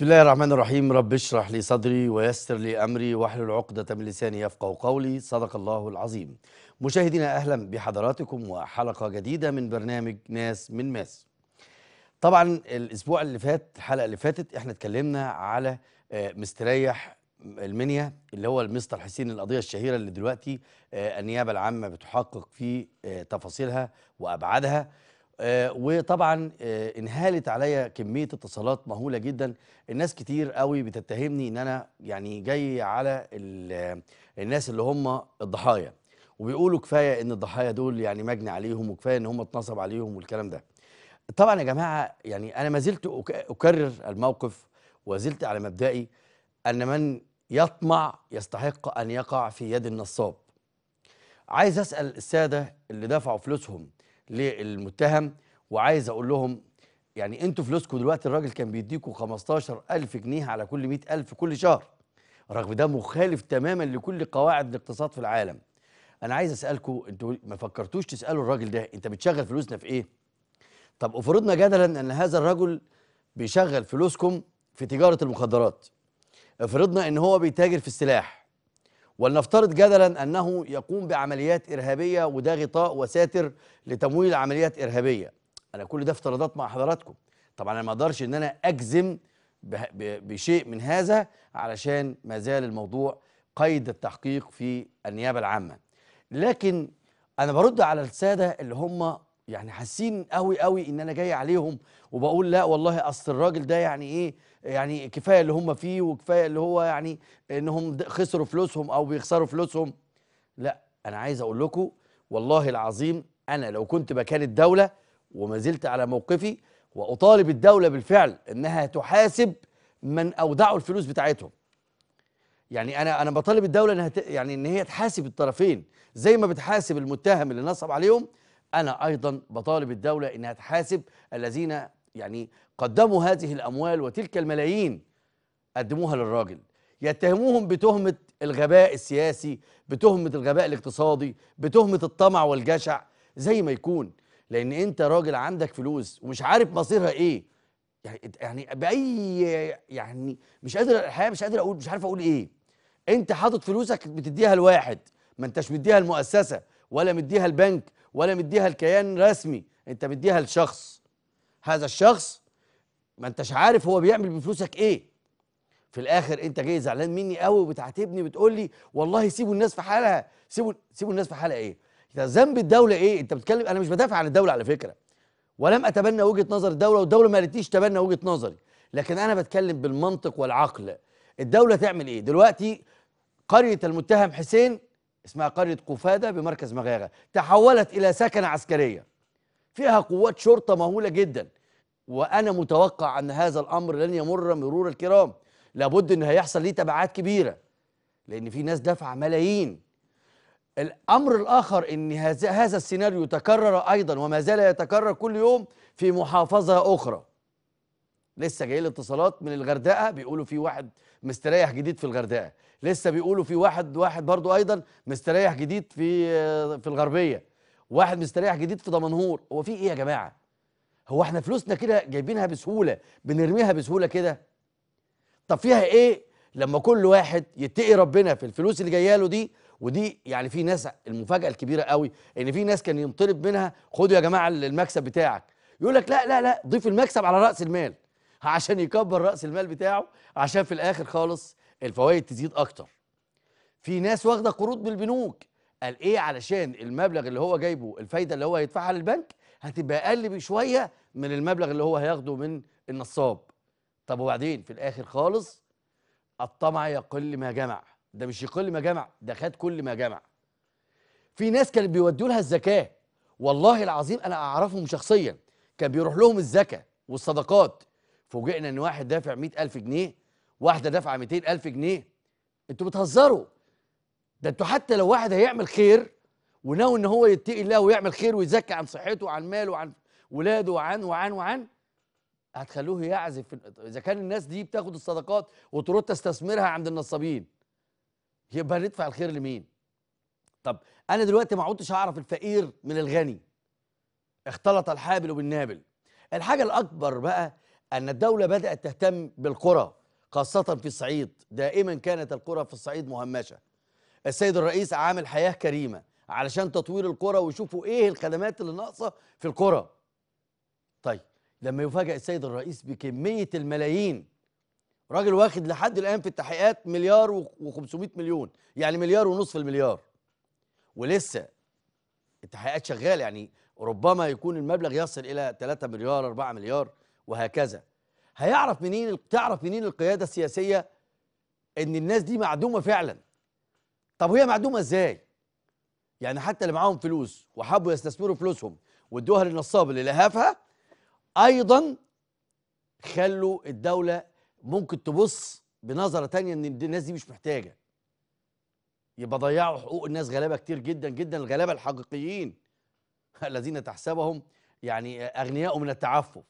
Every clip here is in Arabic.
بسم الله الرحمن الرحيم رب اشرح لي صدري ويسر لي امري واحلل عقدة من لساني يفقه قولي صدق الله العظيم. مشاهدينا اهلا بحضراتكم وحلقة جديدة من برنامج ناس من ماس. طبعا الاسبوع اللي فات الحلقة اللي فاتت احنا اتكلمنا على آه، مستريح المنيا اللي هو المستر حسين القضية الشهيرة اللي دلوقتي آه، النيابة العامة بتحقق في آه، تفاصيلها وابعادها. آه، وطبعا آه، انهالت عليا كميه اتصالات مهوله جدا الناس كتير قوي بتتهمني ان انا يعني جاي على آه، الناس اللي هم الضحايا وبيقولوا كفايه ان الضحايا دول يعني مجني عليهم وكفايه ان هم اتنصب عليهم والكلام ده طبعا يا جماعه يعني انا ما زلت اكرر الموقف وزلت على مبدئي ان من يطمع يستحق ان يقع في يد النصاب عايز اسال الساده اللي دفعوا فلوسهم للمتهم وعايز اقول لهم يعني انتوا فلوسكم دلوقتي الراجل كان بيديكم 15000 جنيه على كل 100000 كل شهر رغم ده مخالف تماما لكل قواعد الاقتصاد في العالم انا عايز اسالكم انتوا ما فكرتوش تسالوا الراجل ده انت بتشغل فلوسنا في ايه طب افرضنا جدلا ان هذا الرجل بيشغل فلوسكم في تجاره المخدرات افرضنا ان هو بيتاجر في السلاح ولنفترض جدلا أنه يقوم بعمليات إرهابية وده غطاء وساتر لتمويل عمليات إرهابية أنا كل ده افتراضات مع حضراتكم طبعا أنا ما أقدرش إن أنا أجزم بشيء من هذا علشان ما زال الموضوع قيد التحقيق في النيابة العامة لكن أنا برد على السادة اللي هم يعني حاسين قوي قوي ان انا جاي عليهم وبقول لا والله اصل الراجل ده يعني ايه يعني كفايه اللي هم فيه وكفايه اللي هو يعني انهم خسروا فلوسهم او بيخسروا فلوسهم لا انا عايز اقول لكم والله العظيم انا لو كنت مكان الدوله وما زلت على موقفي واطالب الدوله بالفعل انها تحاسب من اودعوا الفلوس بتاعتهم يعني انا انا بطالب الدوله انها يعني ان هي تحاسب الطرفين زي ما بتحاسب المتهم اللي نصب عليهم انا ايضا بطالب الدوله انها تحاسب الذين يعني قدموا هذه الاموال وتلك الملايين قدموها للراجل يتهموهم بتهمه الغباء السياسي بتهمه الغباء الاقتصادي بتهمه الطمع والجشع زي ما يكون لان انت راجل عندك فلوس ومش عارف مصيرها ايه يعني يعني باي يعني مش قادر الحقيقه مش قادر اقول مش عارف اقول ايه انت حاطط فلوسك بتديها لواحد ما انتش مديها المؤسسه ولا مديها البنك ولا مديها لكيان رسمي انت مديها لشخص هذا الشخص ما انتش عارف هو بيعمل بفلوسك ايه في الاخر انت جاي زعلان مني قوي وبتعاتبني بتقول لي والله سيبوا الناس في حالها سيبوا سيبوا الناس في حالها ايه ذنب الدوله ايه انت بتتكلم انا مش بدافع عن الدوله على فكره ولم اتبنى وجهه نظر الدوله والدوله ما قالتليش تبنى وجهه نظري لكن انا بتكلم بالمنطق والعقل الدوله تعمل ايه دلوقتي قريه المتهم حسين اسمها قرية قفادة بمركز مغاغة تحولت إلى سكنة عسكرية فيها قوات شرطة مهولة جدا وأنا متوقع أن هذا الأمر لن يمر مرور الكرام لابد أن هيحصل ليه تبعات كبيرة لأن في ناس دفع ملايين الأمر الآخر أن هذا السيناريو تكرر أيضا وما زال يتكرر كل يوم في محافظة أخرى لسه جاي اتصالات من الغردقة بيقولوا في واحد مستريح جديد في الغردقة لسه بيقولوا في واحد واحد برضه ايضا مستريح جديد في في الغربيه واحد مستريح جديد في دمنهور هو في ايه يا جماعه هو احنا فلوسنا كده جايبينها بسهوله بنرميها بسهوله كده طب فيها ايه لما كل واحد يتقي ربنا في الفلوس اللي جايه له دي ودي يعني في ناس المفاجاه الكبيره قوي ان في ناس كان ينطلب منها خدوا يا جماعه المكسب بتاعك يقول لك لا لا لا ضيف المكسب على راس المال عشان يكبر راس المال بتاعه عشان في الاخر خالص الفوائد تزيد اكتر في ناس واخده قروض بالبنوك قال ايه علشان المبلغ اللي هو جايبه الفايده اللي هو هيدفعها للبنك هتبقى اقل بشويه من المبلغ اللي هو هياخده من النصاب طب وبعدين في الاخر خالص الطمع يقل ما جمع ده مش يقل ما جمع ده خد كل ما جمع في ناس كانت بيودوا لها الزكاه والله العظيم انا اعرفهم شخصيا كان بيروح لهم الزكاه والصدقات فوجئنا ان واحد دافع مئة ألف جنيه واحده دافعه 200000 جنيه انتوا بتهزروا ده انتوا حتى لو واحد هيعمل خير وناوي ان هو يتقي الله ويعمل خير ويزكي عن صحته وعن ماله وعن ولاده وعن وعن وعن هتخلوه يعزف اذا كان الناس دي بتاخد الصدقات وترد تستثمرها عند النصابين يبقى ندفع الخير لمين؟ طب انا دلوقتي ما عدتش اعرف الفقير من الغني اختلط الحابل بالنابل الحاجه الاكبر بقى ان الدوله بدات تهتم بالقرى خاصة في الصعيد دائما كانت القرى في الصعيد مهمشة السيد الرئيس عامل حياة كريمة علشان تطوير القرى ويشوفوا ايه الخدمات اللي ناقصة في القرى طيب لما يفاجئ السيد الرئيس بكمية الملايين راجل واخد لحد الآن في التحقيقات مليار و500 مليون يعني مليار ونصف المليار ولسه التحقيقات شغالة يعني ربما يكون المبلغ يصل إلى 3 مليار 4 مليار وهكذا هيعرف منين تعرف منين القياده السياسيه ان الناس دي معدومه فعلا طب وهي معدومه ازاي يعني حتى اللي معاهم فلوس وحبوا يستثمروا فلوسهم وادوها النصاب اللي لهفها ايضا خلوا الدوله ممكن تبص بنظره تانية ان الناس دي مش محتاجه يبقى ضيعوا حقوق الناس غلابه كتير جدا جدا الغلابه الحقيقيين الذين تحسبهم يعني اغنياء من التعفف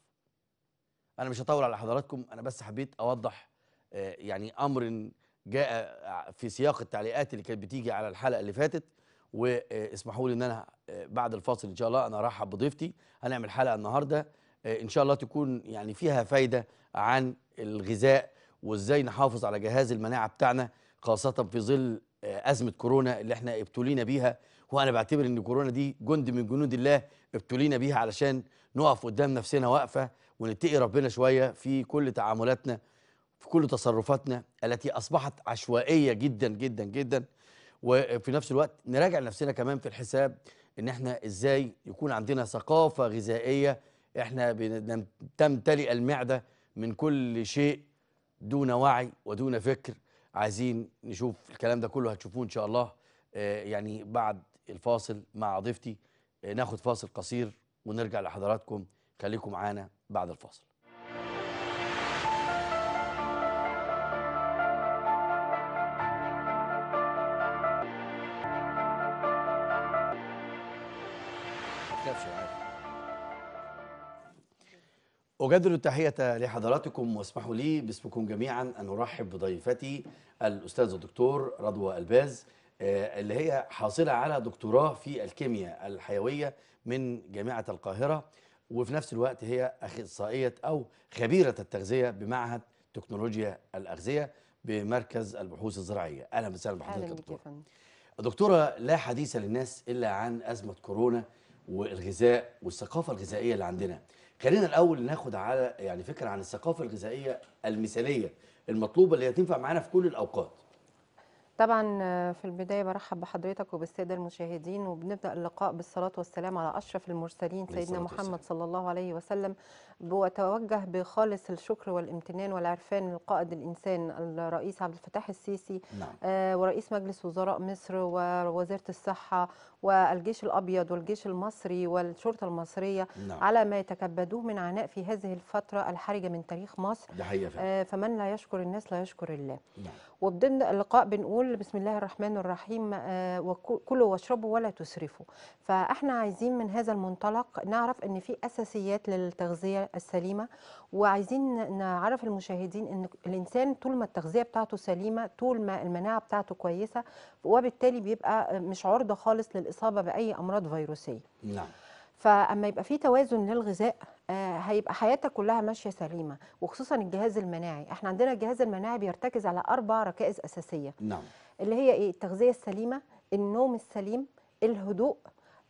انا مش هطول على حضراتكم انا بس حبيت اوضح آه، يعني امر جاء في سياق التعليقات اللي كانت بتيجي على الحلقه اللي فاتت واسمحوا لي ان انا آه، بعد الفاصل ان شاء الله انا ارحب بضيفتي هنعمل حلقه النهارده آه، ان شاء الله تكون يعني فيها فايده عن الغذاء وازاي نحافظ على جهاز المناعه بتاعنا خاصه في ظل ازمه كورونا اللي احنا ابتلينا بيها وانا بعتبر ان كورونا دي جند من جنود الله ابتلينا بيها علشان نقف قدام نفسنا واقفه ونتقي ربنا شويه في كل تعاملاتنا في كل تصرفاتنا التي اصبحت عشوائيه جدا جدا جدا وفي نفس الوقت نراجع نفسنا كمان في الحساب ان احنا ازاي يكون عندنا ثقافه غذائيه احنا تمتلئ المعده من كل شيء دون وعي ودون فكر عايزين نشوف الكلام ده كله هتشوفوه ان شاء الله آه، يعني بعد الفاصل مع ضيفتي آه، ناخد فاصل قصير ونرجع لحضراتكم خليكم معانا بعد الفاصل أجدد التحية لحضراتكم واسمحوا لي باسمكم جميعا أن أرحب بضيفتي الأستاذ الدكتور رضوى الباز آه، اللي هي حاصلة على دكتوراه في الكيمياء الحيوية من جامعة القاهرة وفي نفس الوقت هي اخصائيه او خبيره التغذيه بمعهد تكنولوجيا الاغذيه بمركز البحوث الزراعيه اهلا وسهلا بحضرتك أهلا دكتوره دكتوره لا حديث للناس الا عن ازمه كورونا والغذاء والثقافه الغذائيه اللي عندنا خلينا الاول ناخد على يعني فكره عن الثقافه الغذائيه المثاليه المطلوبه اللي هتنفع معانا في كل الاوقات طبعا آه، في البدايه برحب بحضرتك وبالساده المشاهدين وبنبدا اللقاء بالصلاه والسلام على اشرف المرسلين سيدنا محمد صلى الله عليه وسلم وتوجه بخالص الشكر والامتنان والعرفان للقائد الانسان الرئيس عبد الفتاح السيسي نعم. آه ورئيس مجلس وزراء مصر ووزيره الصحه والجيش الابيض والجيش المصري والشرطه المصريه نعم. على ما يتكبدوه من عناء في هذه الفتره الحرجه من تاريخ مصر ده آه فمن لا يشكر الناس لا يشكر الله نعم. وبدنا اللقاء بنقول بسم الله الرحمن الرحيم آه، وكلوا واشربوا ولا تسرفوا فاحنا عايزين من هذا المنطلق نعرف ان في اساسيات للتغذيه السليمه وعايزين نعرف المشاهدين ان الانسان طول ما التغذيه بتاعته سليمه طول ما المناعه بتاعته كويسه وبالتالي بيبقى مش عرضه خالص للاصابه باي امراض فيروسيه نعم فاما يبقى في توازن للغذاء آه، هيبقى حياتك كلها ماشيه سليمه وخصوصا الجهاز المناعي احنا عندنا الجهاز المناعي بيرتكز على اربع ركائز اساسيه نعم اللي هي ايه التغذيه السليمه النوم السليم الهدوء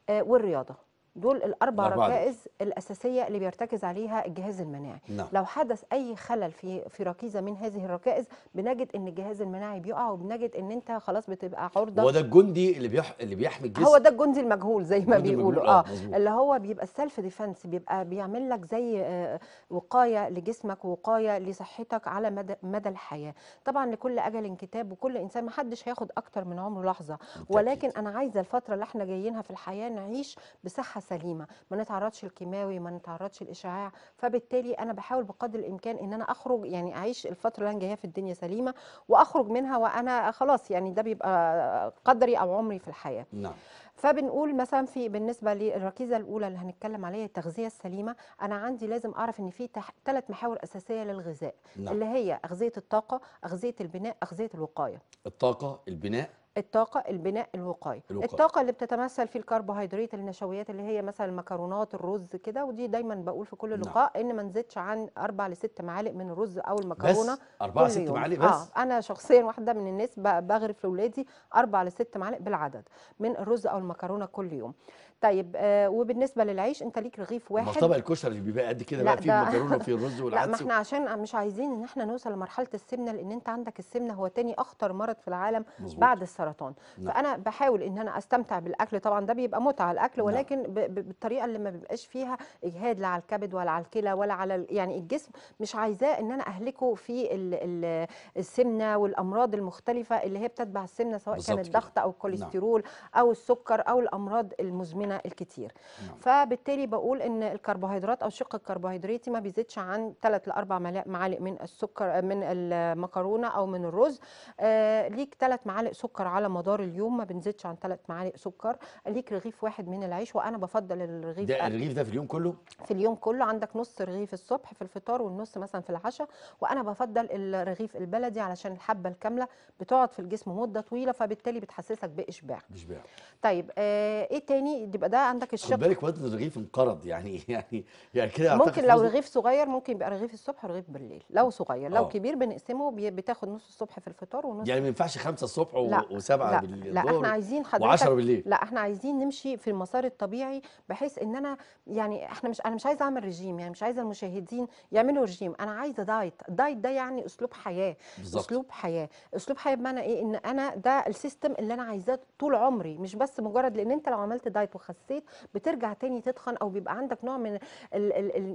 آه، والرياضه دول الاربع ركائز الاساسيه اللي بيرتكز عليها الجهاز المناعي نعم. لو حدث اي خلل في في ركيزه من هذه الركائز بنجد ان الجهاز المناعي بيقع وبنجد ان انت خلاص بتبقى عرضه هو ده الجندي اللي بيح... اللي بيحمي الجسم هو ده الجندي المجهول زي ما بيقولوا اه, آه، مزبوط. اللي هو بيبقى السيلف ديفنس بيبقى بيعمل لك زي آه، وقايه لجسمك وقايه لصحتك على مدى مدى الحياه طبعا لكل اجل كتاب وكل انسان ما حدش هياخد اكتر من عمره لحظه ولكن انا عايزه الفتره اللي احنا جايينها في الحياه نعيش بصحه سليمه ما نتعرضش للكيماوي ما نتعرضش للاشعاع فبالتالي انا بحاول بقدر الامكان ان انا اخرج يعني اعيش الفتره اللي انا جايه في الدنيا سليمه واخرج منها وانا خلاص يعني ده بيبقى قدري او عمري في الحياه نعم فبنقول مثلا في بالنسبه للركيزه الاولى اللي هنتكلم عليها التغذيه السليمه انا عندي لازم اعرف ان في ثلاث محاور اساسيه للغذاء نعم. اللي هي اغذيه الطاقه اغذيه البناء اغذيه الوقايه الطاقه البناء الطاقه البناء الوقائي الوقاية. الطاقه اللي بتتمثل في الكربوهيدرات النشويات اللي هي مثلا المكرونات الرز كده ودي دايما بقول في كل نعم. لقاء نعم. ان ما نزيدش عن اربع لست معالق من الرز او المكرونه بس اربع لست معالق بس اه انا شخصيا واحده من الناس بغرف لاولادي اربع لست معالق بالعدد من الرز او المكرونه كل يوم طيب آه وبالنسبه للعيش انت ليك رغيف واحد ما طبق الكشري بيبقى قد كده بقى فيه المكرونه وفيه الرز والعدس لا ما احنا عشان مش عايزين ان احنا نوصل لمرحله السمنه لان انت عندك السمنه هو تاني اخطر مرض في العالم مزبوط. بعد السرطان نعم. فانا بحاول ان انا استمتع بالاكل طبعا ده بيبقى متعه الاكل نعم. ولكن نعم. بالطريقه اللي ما بيبقاش فيها اجهاد لا على الكبد ولا على الكلى ولا على يعني الجسم مش عايزاه ان انا اهلكه في ال ال السمنه والامراض المختلفه اللي هي بتتبع السمنه سواء كان الضغط او الكوليسترول نعم. او السكر او الامراض المزمنه عندنا الكتير نعم. فبالتالي بقول ان الكربوهيدرات او الشق الكربوهيدراتي ما بيزيدش عن 3 ل 4 معالق من السكر من المكرونه او من الرز آه ليك 3 معالق سكر على مدار اليوم ما بنزيدش عن 3 معالق سكر ليك رغيف واحد من العيش وانا بفضل الرغيف ده الرغيف ده في اليوم كله في اليوم كله عندك نص رغيف الصبح في الفطار والنص مثلا في العشاء وانا بفضل الرغيف البلدي علشان الحبه الكامله بتقعد في الجسم مده طويله فبالتالي بتحسسك باشباع اشباع طيب آه ايه تاني يبقى ده عندك الشق خد بالك واد الرغيف انقرض يعني يعني يعني كده ممكن لو رغيف صغير ممكن يبقى رغيف الصبح ورغيف بالليل لو صغير لو أوه. كبير بنقسمه بتاخد نص الصبح في الفطار ونص يعني ما ينفعش خمسة الصبح وسبعة بالليل لا احنا عايزين حضرتك و10 بالليل لا احنا عايزين نمشي في المسار الطبيعي بحيث ان انا يعني احنا مش انا مش عايزه اعمل رجيم يعني مش عايزه المشاهدين يعملوا رجيم انا عايزه دايت الدايت ده يعني اسلوب حياه بالزبط. اسلوب حياه اسلوب حياه بمعنى ايه ان انا ده السيستم اللي انا عايزاه طول عمري مش بس مجرد لان انت لو عملت دايت وخ خسيت بترجع تاني تتخن او بيبقى عندك نوع من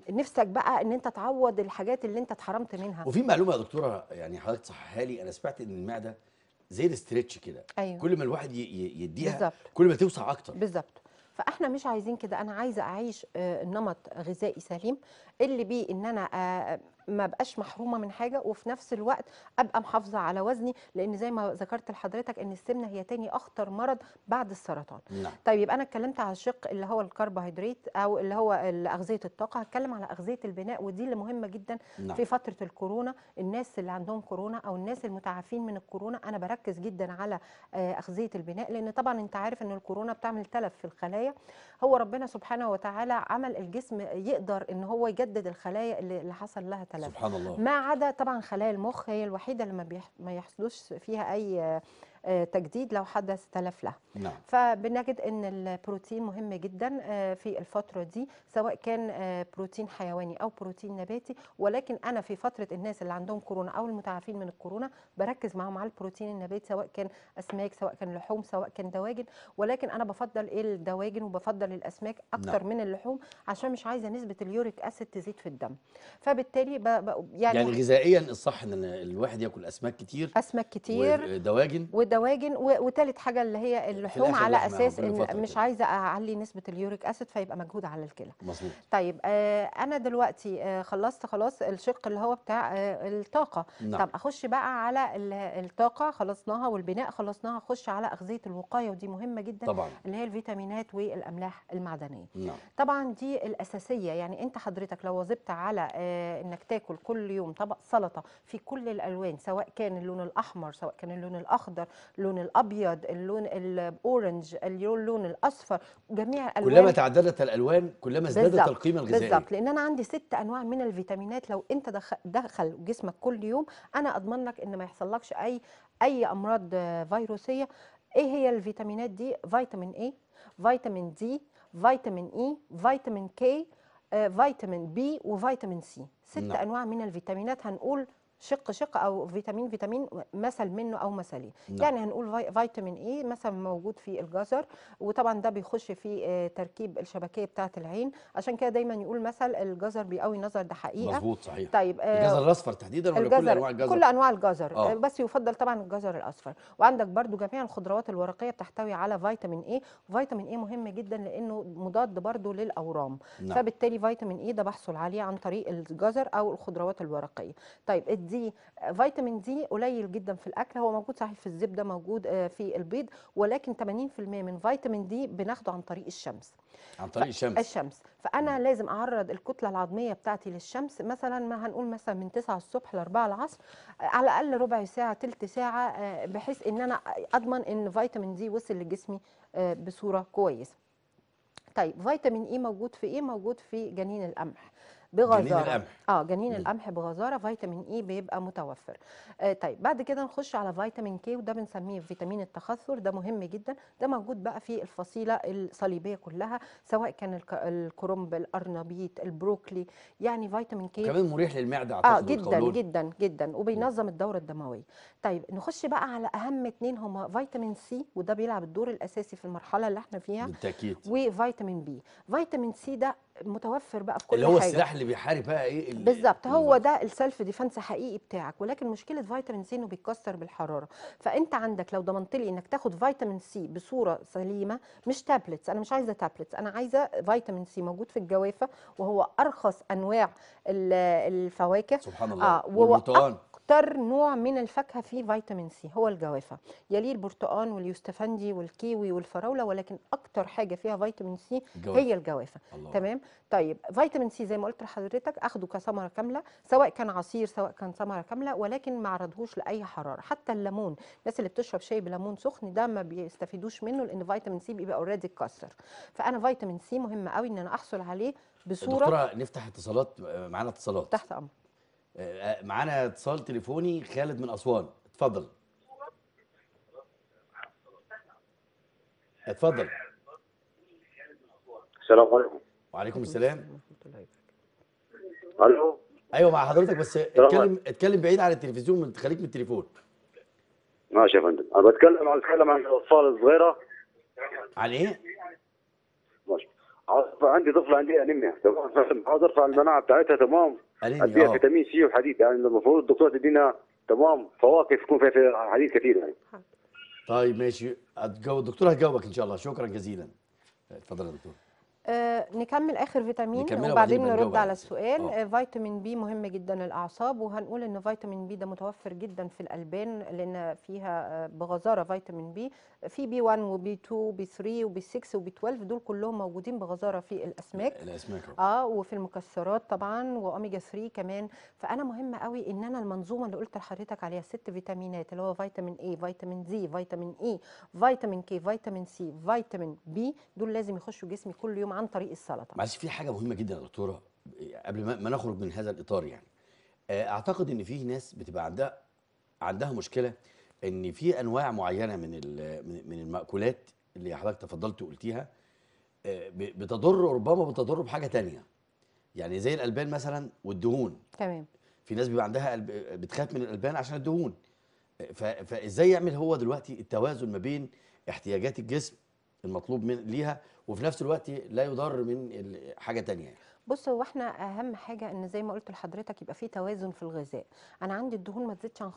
نفسك بقى ان انت تعوض الحاجات اللي انت اتحرمت منها وفي معلومه يا دكتوره يعني حضرتك صححها لي انا سمعت ان المعده زي الاسترتش كده أيوة. كل ما الواحد يديها بالزبط. كل ما توسع اكتر بالظبط فاحنا مش عايزين كده انا عايزه اعيش آه، نمط غذائي سليم اللي بيه ان انا آه، آه، ما بقاش محرومه من حاجه وفي نفس الوقت ابقى محافظه على وزني لان زي ما ذكرت لحضرتك ان السمنه هي تاني اخطر مرض بعد السرطان نعم. طيب يبقى انا اتكلمت على الشق اللي هو الكربوهيدرات او اللي هو اغذيه الطاقه هتكلم على اغذيه البناء ودي اللي مهمه جدا نعم. في فتره الكورونا الناس اللي عندهم كورونا او الناس المتعافين من الكورونا انا بركز جدا على آه، اغذيه البناء لان طبعا انت عارف ان الكورونا بتعمل تلف في الخلايا هو ربنا سبحانه وتعالى عمل الجسم يقدر ان هو يجدد بتجدد الخلايا اللي, اللي حصل لها تلف سبحان الله ما عدا طبعا خلايا المخ هي الوحيده اللي ما, ما يحصلوش فيها اي آه، تجديد لو حدث تلف له نعم. فبنجد ان البروتين مهم جدا آه، في الفتره دي سواء كان آه، بروتين حيواني او بروتين نباتي ولكن انا في فتره الناس اللي عندهم كورونا او المتعافين من الكورونا بركز معاهم على البروتين النباتي سواء كان اسماك سواء كان لحوم سواء كان دواجن ولكن انا بفضل ايه الدواجن وبفضل الاسماك اكتر نعم. من اللحوم عشان مش عايزه نسبه اليوريك اسيد تزيد في الدم فبالتالي ب... ب... يعني يعني غذائيا الصح ان الواحد ياكل اسماك كتير اسماك كتير ودواجن ودواجن الدواجن وثالث حاجه اللي هي اللحوم على اساس ان مش عايزه اعلي نسبه اليوريك اسيد فيبقى مجهود على الكلى مظبوط طيب آه انا دلوقتي آه خلصت خلاص الشق اللي هو بتاع آه الطاقه نعم. طب اخش بقى على الطاقه خلصناها والبناء خلصناها اخش على اغذيه الوقايه ودي مهمه جدا طبعا. اللي هي الفيتامينات والاملاح المعدنيه نعم. طبعا دي الاساسيه يعني انت حضرتك لو واظبت على آه انك تاكل كل يوم طبق سلطه في كل الالوان سواء كان اللون الاحمر سواء كان اللون الاخضر اللون الابيض اللون الاورنج اللون الاصفر جميع الالوان كلما تعددت الالوان كلما ازدادت القيمه الغذائيه بالظبط لان انا عندي ست انواع من الفيتامينات لو انت دخل, دخل جسمك كل يوم انا اضمن لك ان ما يحصلكش اي اي امراض فيروسيه ايه هي الفيتامينات دي فيتامين اي فيتامين دي فيتامين اي e، فيتامين كي آه، فيتامين بي وفيتامين سي ست نعم. انواع من الفيتامينات هنقول شق شق او فيتامين فيتامين مثل منه او مثلين نعم. يعني هنقول فيتامين اي مثلا موجود في الجزر وطبعا ده بيخش في آه، تركيب الشبكيه بتاعه العين عشان كده دايما يقول مثل الجزر بيقوي نظر ده حقيقه مظبوط صحيح طيب آه، الجزر الاصفر تحديدا ولا الجزر كل انواع الجزر كل انواع الجزر آه. آه. بس يفضل طبعا الجزر الاصفر وعندك برده جميع الخضروات الورقيه بتحتوي على فيتامين اي وفيتامين اي مهم جدا لانه مضاد برده للاورام نعم. فبالتالي فيتامين اي ده بحصل عليه عن طريق الجزر او الخضروات الورقيه طيب دي آه، فيتامين دي قليل جدا في الاكل هو موجود صحيح في الزبده موجود آه، في البيض ولكن 80% من فيتامين دي بناخده عن طريق الشمس عن طريق الشمس الشمس فانا م. لازم اعرض الكتله العظميه بتاعتي للشمس مثلا ما هنقول مثلا من 9 الصبح ل 4 العصر آه، على الاقل ربع ساعه ثلث ساعه بحيث ان انا اضمن ان فيتامين دي وصل لجسمي بصوره كويسه طيب فيتامين اي e موجود في ايه موجود في جنين القمح بغزاره جنين القمح اه جنين القمح بغزاره فيتامين اي e بيبقى متوفر آه طيب بعد كده نخش على فيتامين كي وده بنسميه فيتامين التخثر ده مهم جدا ده موجود بقى في الفصيله الصليبيه كلها سواء كان الكرنب القرنبيط البروكلي يعني فيتامين كي كمان مريح للمعده اعتقد اه جدا الخلول. جدا جدا وبينظم الدوره الدمويه طيب نخش بقى على اهم اثنين هما فيتامين سي وده بيلعب الدور الاساسي في المرحله اللي احنا فيها بالتاكيد وفيتامين بي فيتامين سي ده متوفر بقى في كل اللي هو حاجة. السلاح اللي بيحارب بقى ايه بالظبط هو ده السيلف ديفنس حقيقي بتاعك ولكن مشكله فيتامين سي انه بيتكسر بالحراره فانت عندك لو ضمنت لي انك تاخد فيتامين سي بصوره سليمه مش تابلتس انا مش عايزه تابلتس انا عايزه فيتامين سي موجود في الجوافه وهو ارخص انواع الفواكه سبحان الله آه وهو اكتر نوع من الفاكهه فيه فيتامين سي هو الجوافه يليه البرتقال واليوستفندي والكيوي والفراوله ولكن اكتر حاجه فيها فيتامين سي الجوافة. هي الجوافه الله. تمام طيب فيتامين سي زي ما قلت لحضرتك اخده كثمره كامله سواء كان عصير سواء كان ثمره كامله ولكن ما عرضهوش لاي حراره حتى الليمون الناس اللي بتشرب شاي بليمون سخن ده ما بيستفيدوش منه لان فيتامين سي بيبقى اوريدي اتكسر فانا فيتامين سي مهم قوي ان انا احصل عليه بصوره دكتوره نفتح اتصالات معانا اتصالات تحت امر آه، معانا اتصال تليفوني خالد من اسوان اتفضل اتفضل السلام عليكم وعليكم السلام الو ايوه مع حضرتك بس اتكلم اتكلم بعيد عن التلفزيون خليك من التليفون ماشي يا فندم انا بتكلم عن بتكلم عن الاطفال الصغيره عن ايه؟ ماشي عندي طفله عندي انيميا تمام حاضر ارفع المناعه بتاعتها تمام فيها آه. فيتامين سي وحديد يعني المفروض الدكتور تدينا تمام فواكه تكون فيها حديد كثير يعني طيب ماشي الدكتور هتجاوبك ان شاء الله شكرا جزيلا تفضل يا دكتور آه، نكمل اخر فيتامين وبعدين نرد على السؤال أوه. آه. آه، فيتامين بي مهم جدا للاعصاب وهنقول ان فيتامين بي ده متوفر جدا في الالبان لان فيها بغزاره فيتامين بي في بي 1 وبي 2 وبي 3 وبي 6 وبي 12 دول كلهم موجودين بغزاره في الاسماك الاسماك اه وفي المكسرات طبعا واوميجا 3 كمان فانا مهم قوي ان انا المنظومه اللي قلت لحضرتك عليها ست فيتامينات اللي هو فيتامين اي فيتامين زي فيتامين اي e، فيتامين كي فيتامين سي فيتامين بي دول لازم يخشوا جسمي كل يوم عن طريق السلطه معلش بس في حاجه مهمه جدا يا دكتوره قبل ما نخرج من هذا الاطار يعني آه، اعتقد ان في ناس بتبقى عندها عندها مشكله ان في انواع معينه من من المأكولات اللي حضرتك تفضلت وقلتيها آه، بتضر ربما بتضر بحاجه ثانيه يعني زي الالبان مثلا والدهون تمام في ناس بيبقى عندها بتخاف من الالبان عشان الدهون فازاي يعمل هو دلوقتي التوازن ما بين احتياجات الجسم المطلوب من ليها وفي نفس الوقت لا يضر من حاجه تانية يعني. بص هو احنا اهم حاجه ان زي ما قلت لحضرتك يبقى في توازن في الغذاء انا عندي الدهون ما تزيدش عن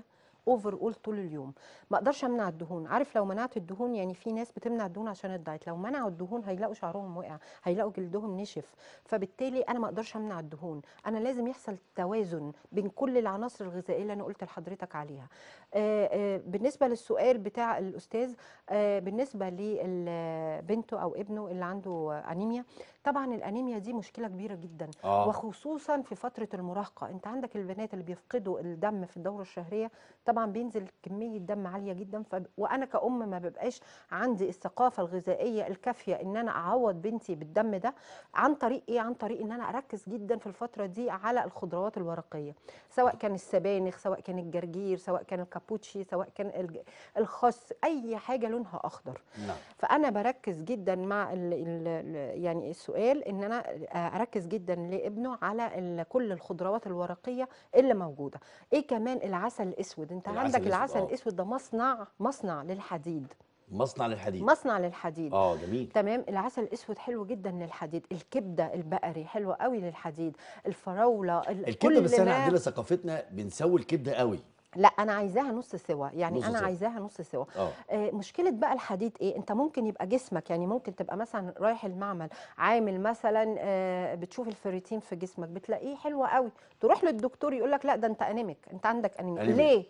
15% اوفر اول طول اليوم ما اقدرش امنع الدهون عارف لو منعت الدهون يعني في ناس بتمنع الدهون عشان الدايت لو منعوا الدهون هيلاقوا شعرهم وقع هيلاقوا جلدهم نشف فبالتالي انا ما اقدرش امنع الدهون انا لازم يحصل توازن بين كل العناصر الغذائيه اللي انا قلت لحضرتك عليها آآ آه، آآ آه، بالنسبه للسؤال بتاع الاستاذ آه، بالنسبه لبنته او ابنه اللي عنده انيميا طبعا الانيميا دي مشكله كبيره جدا آه. وخصوصا في فتره المراهقه انت عندك البنات اللي بيفقدوا الدم في الدوره الشهريه طبعا بينزل كميه دم عاليه جدا ف... وانا كأم ما ببقاش عندي الثقافه الغذائيه الكافيه ان انا اعوض بنتي بالدم ده عن طريق ايه عن طريق ان انا اركز جدا في الفتره دي على الخضروات الورقيه سواء كان السبانخ سواء كان الجرجير سواء كان الكابوتشي سواء كان الخس اي حاجه لونها اخضر نعم. فانا بركز جدا مع ال ال يعني السؤال السؤال ان انا آه، اركز جدا لابنه على كل الخضروات الورقيه اللي موجوده ايه كمان العسل الاسود انت العسل عندك الأسود. العسل آه. الاسود ده مصنع مصنع للحديد مصنع للحديد مصنع للحديد اه جميل تمام العسل الاسود حلو جدا للحديد الكبده البقري حلوه قوي للحديد الفراوله الكبده بس احنا عندنا ثقافتنا بنسوي الكبده قوي لا انا عايزاها نص سوا يعني نص انا سوى. عايزاها نص سوا آه. آه مشكله بقى الحديد ايه انت ممكن يبقى جسمك يعني ممكن تبقى مثلا رايح المعمل عامل مثلا آه بتشوف الفريتين في جسمك بتلاقيه حلو قوي تروح للدكتور يقول لك لا ده انت انيميك انت عندك انيميك ليه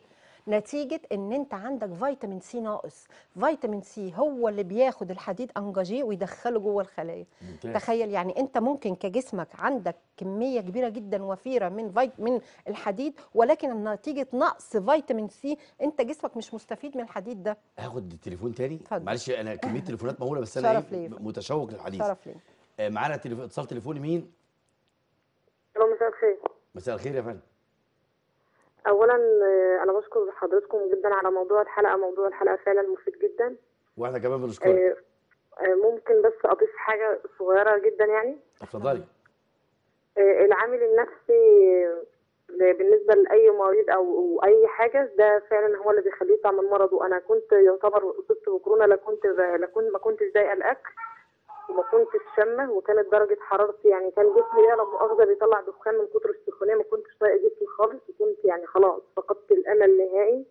نتيجه ان انت عندك فيتامين سي ناقص فيتامين سي هو اللي بياخد الحديد انجاجيه ويدخله جوه الخلايا تخيل يعني انت ممكن كجسمك عندك كميه كبيره جدا وفيره من فيت... من الحديد ولكن نتيجه نقص فيتامين سي انت جسمك مش مستفيد من الحديد ده هاخد التليفون تاني معلش انا كميه تليفونات مهوله بس انا ليه. متشوق للحديث شرف ليه آه، معانا اتصال تليفوني مين؟ مساء الخير مساء الخير يا فندم اولا آه، انا بشكر حضرتكم جدا على موضوع الحلقه موضوع الحلقه فعلا مفيد جدا واحنا كمان بنشكرك آه، آه، ممكن بس اضيف حاجه صغيره جدا يعني اتفضلي العامل النفسي بالنسبه لاي مريض او اي حاجه ده فعلا هو اللي بيخليه يطلع من مرضه انا كنت يعتبر اصبت بكورونا لا كنت لا كنت ما كنتش ضايقه الاكل وما كنتش شامه وكانت درجه حرارتي يعني كان جسمي يا رب اخضر يطلع دخان من كتر السخونيه ما كنتش طايقه جسمي خالص وكنت يعني خلاص فقدت الامل نهائي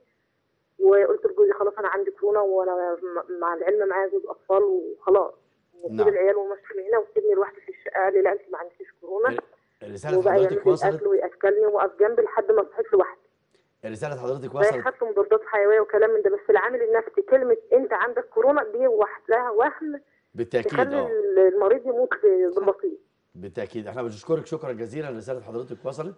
وقلت لجوزي خلاص انا عندي كورونا وانا مع العلم معايا زوج اطفال وخلاص نعم. وسيب نعم. العيال ومشي من هنا وسيبني لوحدي في الشقه قال لي لا انت ما عندكيش كورونا رساله حضرتك وصلت اكل وياكلني واقف جنبي لحد ما صحيت لوحدي رساله حضرتك وصلت خدت مضادات حيويه وكلام من ده بس العامل النفسي كلمه انت عندك كورونا دي وحدها وهم بالتاكيد اه المريض يموت بالبسيط بالتاكيد احنا بنشكرك شكرا جزيلا رساله حضرتك وصلت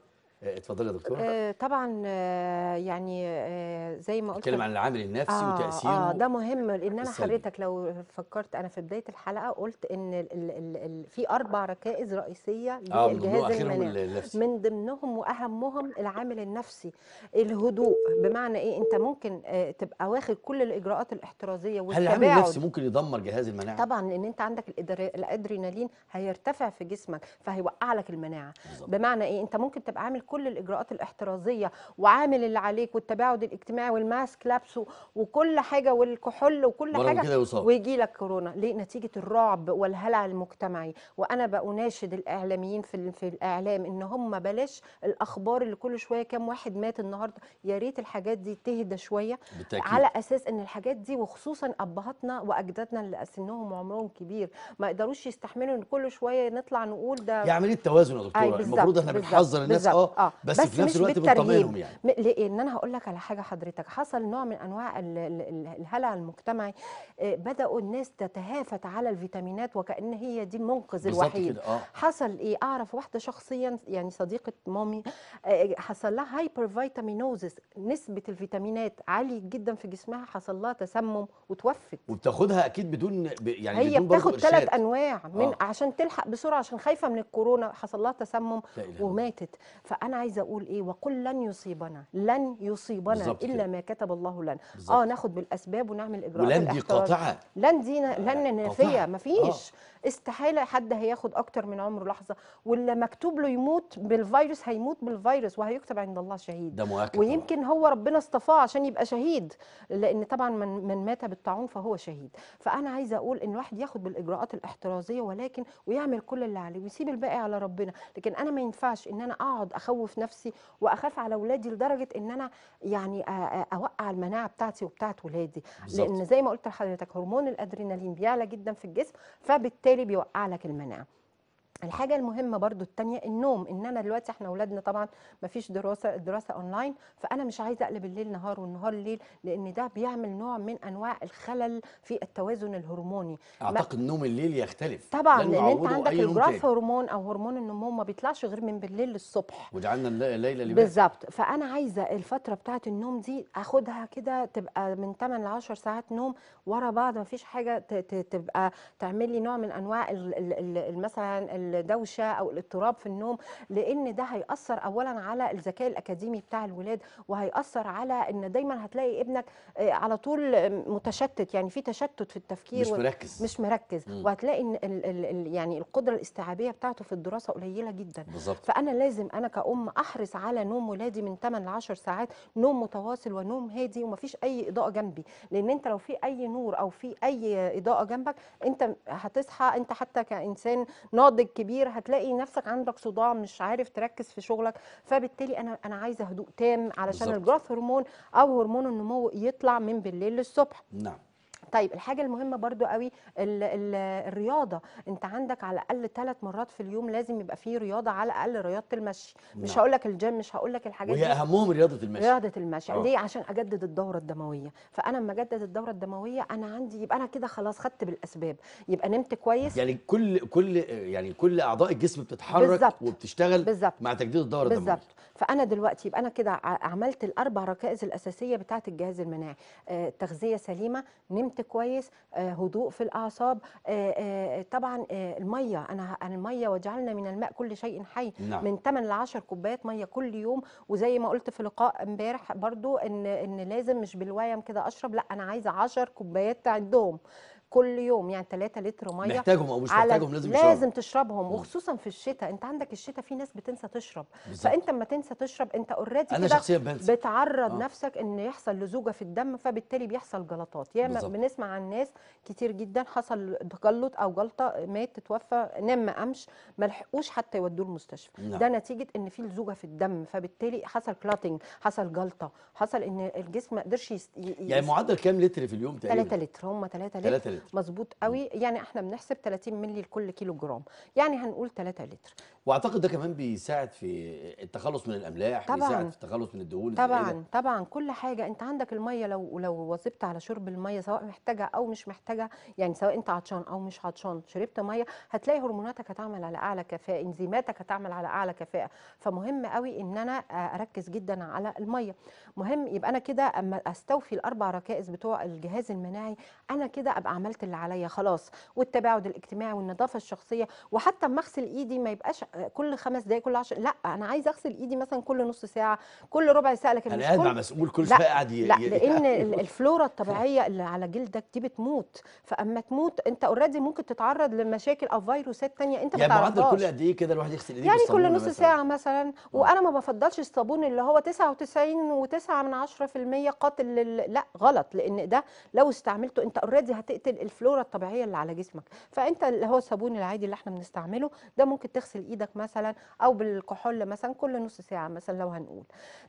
اتفضلي يا دكتوره آه، طبعا آه، يعني آه، زي ما قلت اتكلم عن العامل النفسي آه وتاثيره اه ده مهم لان انا حضرتك لو فكرت انا في بدايه الحلقه قلت ان الـ الـ الـ في اربع ركائز رئيسيه للجهاز آه المناعي من ضمنهم واهمهم العامل النفسي الهدوء بمعنى ايه انت ممكن تبقى واخد كل الاجراءات الاحترازيه والتباعد هل العامل النفسي ممكن يدمر جهاز المناعه طبعا لان انت عندك الادرينالين هيرتفع في جسمك فهيوقع لك المناعه بالزبط. بمعنى ايه انت ممكن تبقى عامل كل كل الاجراءات الاحترازيه وعامل اللي عليك والتباعد الاجتماعي والماسك لابس وكل حاجه والكحول وكل حاجه ويجي لك كورونا ليه نتيجه الرعب والهلع المجتمعي وانا بأناشد الاعلاميين في في الاعلام ان هم بلاش الاخبار اللي كل شويه كام واحد مات النهارده يا ريت الحاجات دي تهدى شويه بالتأكيد. على اساس ان الحاجات دي وخصوصا ابهاتنا واجدادنا اللي سنهم وعمرهم كبير ما يقدروش يستحملوا ان كل شويه نطلع نقول ده يعمل إيه التوازن يا دكتوره المفروض احنا بنحذر الناس اه اه بس, بس في نفس الوقت بتطمنهم يعني لان إيه، انا هقول لك على حاجه حضرتك حصل نوع من انواع الهلع المجتمعي آه، بداوا الناس تتهافت على الفيتامينات وكان هي دي المنقذ الوحيد كده. آه. حصل ايه اعرف واحده شخصيا يعني صديقه مامي آه، حصل لها هايبر فيتامينوزس نسبه الفيتامينات عاليه جدا في جسمها حصل لها تسمم وتوفت وبتاخدها اكيد بدون يعني هي بدون بتاخد ثلاث انواع من آه. عشان تلحق بسرعه عشان خايفه من الكورونا حصل لها تسمم وماتت فأ انا عايزه اقول ايه وقل لن يصيبنا لن يصيبنا الا كده. ما كتب الله لنا بالزبط. اه ناخد بالاسباب ونعمل اجراءات ولن دي قاطعه لن دي لن نافيه مفيش آه. استحاله حد هياخد اكتر من عمره لحظه واللي مكتوب له يموت بالفيروس هيموت بالفيروس وهيكتب عند الله شهيد ده مؤكد ويمكن طبعا. هو ربنا اصطفاه عشان يبقى شهيد لان طبعا من, من مات بالطاعون فهو شهيد فانا عايزه اقول ان الواحد ياخد بالاجراءات الاحترازيه ولكن ويعمل كل اللي عليه ويسيب الباقي على ربنا لكن انا ما ينفعش ان انا اقعد اخوف نفسي واخاف على اولادي لدرجه ان انا يعني اوقع المناعه بتاعتي وبتاعت ولادي بالزبط. لان زي ما قلت لحضرتك هرمون الادرينالين بيعلى جدا في الجسم فبالتالي وبالتالي بيوقع لك المناعه الحاجة المهمة برضو التانية النوم ان انا دلوقتي احنا اولادنا طبعا مفيش دراسة الدراسة اونلاين فانا مش عايزة اقلب الليل نهار والنهار ليل لان ده بيعمل نوع من انواع الخلل في التوازن الهرموني اعتقد نوم الليل يختلف طبعا لان انت عندك الجراف هرمون او هرمون النمو ما بيطلعش غير من بالليل للصبح وجعلنا الليلة لباس بالظبط فانا عايزة الفترة بتاعة النوم دي اخدها كده تبقى من 8 ل 10 ساعات نوم ورا بعض مفيش حاجة تبقى تعمل لي نوع من انواع مثلا الدوشه او الاضطراب في النوم لان ده هياثر اولا على الذكاء الاكاديمي بتاع الولاد وهياثر على ان دايما هتلاقي ابنك آه، على طول متشتت يعني في تشتت في التفكير مش مركز مش مركز مم. وهتلاقي ان الـ الـ يعني القدره الاستيعابيه بتاعته في الدراسه قليله جدا بالزبط. فانا لازم انا كأم احرص على نوم ولادي من 8 ل 10 ساعات نوم متواصل ونوم هادي ومفيش اي اضاءه جنبي لان انت لو في اي نور او في اي اضاءه جنبك انت هتصحى انت حتى كانسان ناضج كبير هتلاقي نفسك عندك صداع مش عارف تركز في شغلك فبالتالي انا انا عايزه هدوء تام علشان الجروث هرمون او هرمون النمو يطلع من بالليل للصبح نعم طيب الحاجه المهمه برضو قوي الـ الـ الرياضه انت عندك على الاقل ثلاث مرات في اليوم لازم يبقى فيه رياضه على الاقل رياضه المشي نعم. مش هقول لك الجيم مش هقول لك الحاجات وهي دي. اهمهم رياضه المشي رياضه المشي أوه. ليه عشان اجدد الدوره الدمويه فانا لما اجدد الدوره الدمويه انا عندي يبقى انا كده خلاص خدت بالاسباب يبقى نمت كويس يعني كل كل يعني كل اعضاء الجسم بتتحرك بالزبط. وبتشتغل بالزبط. مع تجديد الدوره الدمويه بالظبط فانا دلوقتي يبقى انا كده عملت الاربع ركائز الاساسيه بتاعه الجهاز المناعي آه تغذيه سليمه نمت كويس آه، هدوء في الاعصاب آه، آه، طبعا الميه انا الميه وجعلنا من الماء كل شيء حي نعم. من 8 ل 10 كوبايات ميه كل يوم وزي ما قلت في لقاء امبارح برضو ان ان لازم مش بالوايم كده اشرب لا انا عايزه 10 كوبايات عندهم كل يوم يعني 3 لتر ميه محتاجهم او مش محتاجهم لازم تشربهم لازم تشربهم وخصوصا في الشتاء انت عندك الشتاء في ناس بتنسى تشرب بالزبط. فانت اما تنسى تشرب انت اوريدي انا شخصيا بنسى بتعرض آه. نفسك ان يحصل لزوجه في الدم فبالتالي بيحصل جلطات ياما يعني بنسمع عن ناس كتير جدا حصل تجلط او جلطه مات تتوفى نام ما قامش ما لحقوش حتى يودوه المستشفى نعم. ده نتيجه ان في لزوجه في الدم فبالتالي حصل كلاتنج حصل جلطه حصل ان الجسم ما قدرش يست... يعني معدل كام لتر في اليوم تقريبا 3 لتر هم 3 لتر 3 لتر مظبوط قوي يعني احنا بنحسب 30 مللي لكل كيلو جرام يعني هنقول 3 لتر واعتقد ده كمان بيساعد في التخلص من الاملاح طبعا بيساعد في التخلص من الدهون طبعا الزائدة. طبعا كل حاجه انت عندك الميه لو لو وظبت على شرب الميه سواء محتاجه او مش محتاجه يعني سواء انت عطشان او مش عطشان شربت ميه هتلاقي هرموناتك هتعمل على اعلى كفاءه انزيماتك هتعمل على اعلى كفاءه فمهم قوي ان انا اركز جدا على الميه مهم يبقى انا كده اما استوفي الاربع ركائز بتوع الجهاز المناعي انا كده ابقى عملت اللي عليا خلاص والتباعد الاجتماعي والنظافه الشخصيه وحتى اما اغسل ايدي ما يبقاش كل خمس دقائق كل 10 لا انا عايزه اغسل ايدي مثلا كل نص ساعه كل ربع ساعه لكن انا قاعد مع مسؤول كل شويه قاعد لا لان الفلورا الطبيعيه اللي على جلدك دي بتموت فاما تموت انت اوريدي ممكن تتعرض لمشاكل او فيروسات ثانيه انت يعني معدل كل قد ايه كده الواحد يغسل ايديه يعني كل نص مثلاً. ساعه مثلا آه. وانا ما بفضلش الصابون اللي هو 99.9 قاتل لل... قاتل لا غلط لان ده لو استعملته انت اوريدي هتقتل الفلورا الطبيعيه اللي على جسمك فانت اللي هو الصابون العادي اللي احنا بنستعمله ده ممكن تغسل ايدك مثلا او بالكحول مثلا كل نص ساعه مثلا لو هنقول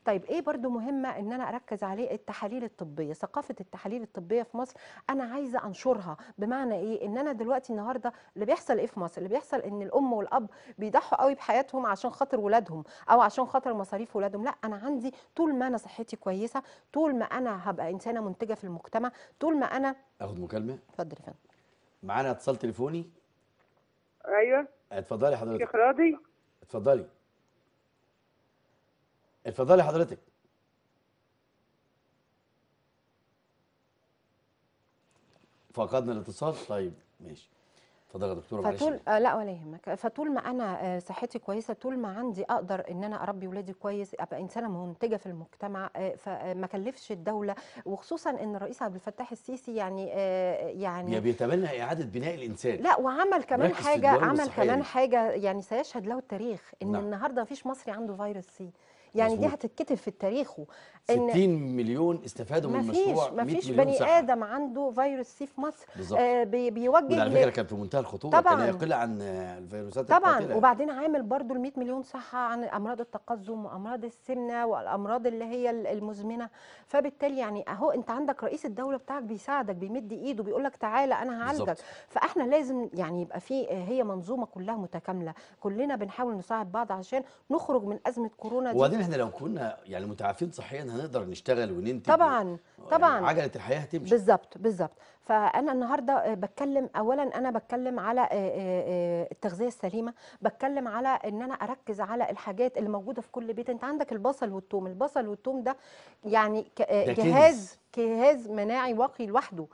طيب ايه برده مهمه ان انا اركز عليه التحاليل الطبيه ثقافه التحاليل الطبيه في مصر انا عايزه انشرها بمعنى ايه ان انا دلوقتي النهارده اللي بيحصل ايه في مصر اللي بيحصل ان الام والاب بيضحوا قوي بحياتهم عشان خاطر ولادهم او عشان خاطر مصاريف ولادهم لا انا عندي طول ما انا صحتي كويسه طول ما انا هبقى انسانه منتجه في المجتمع طول ما انا اخد مكالمه اتفضل يا فندم معانا اتصال تليفوني ايوه اتفضلي حضرتك شيخ راضي اتفضلي اتفضلي حضرتك فقدنا الاتصال طيب ماشي اتفضلي يا دكتوره فطول آه لا ولا يهمك فطول ما انا آه، صحتي كويسه طول ما عندي اقدر ان انا اربي ولادي كويس ابقى انسانه منتجه في المجتمع آه، فما آه، كلفش الدوله وخصوصا ان الرئيس عبد الفتاح السيسي يعني يعني يعني بيتبنى اعاده بناء الانسان لا وعمل كمان حاجه عمل كمان حاجه يعني سيشهد له التاريخ ان نعم. النهارده مفيش مصري عنده فيروس سي يعني مزبوط. دي هتتكتب في التاريخ إن 60 مليون استفادوا من المشروع مفيش مفيش بني ساعة. ادم عنده فيروس سي في مصر بالزبط. آه بيوجه على فكره كان في منتهى الخطوره طبعا كان يقل عن الفيروسات طبعا القاتلة. وبعدين عامل برضو ال 100 مليون صحه عن امراض التقزم وامراض السمنه والامراض اللي هي المزمنه فبالتالي يعني اهو انت عندك رئيس الدوله بتاعك بيساعدك بيمد ايده بيقول لك تعالى انا هعالجك فاحنا لازم يعني يبقى في هي منظومه كلها متكامله كلنا بنحاول نساعد بعض عشان نخرج من ازمه كورونا دي وبعدين يعني احنا لو كنا يعني متعافين صحيا هنقدر نشتغل وننتج طبعا يعني طبعا عجله الحياه هتمشي بالظبط بالظبط فانا النهارده آه، بتكلم اولا انا بتكلم على آه، آه، التغذيه السليمه بتكلم على ان انا اركز على الحاجات اللي موجوده في كل بيت انت عندك البصل والثوم البصل والثوم ده يعني جهاز جهاز مناعي واقي لوحده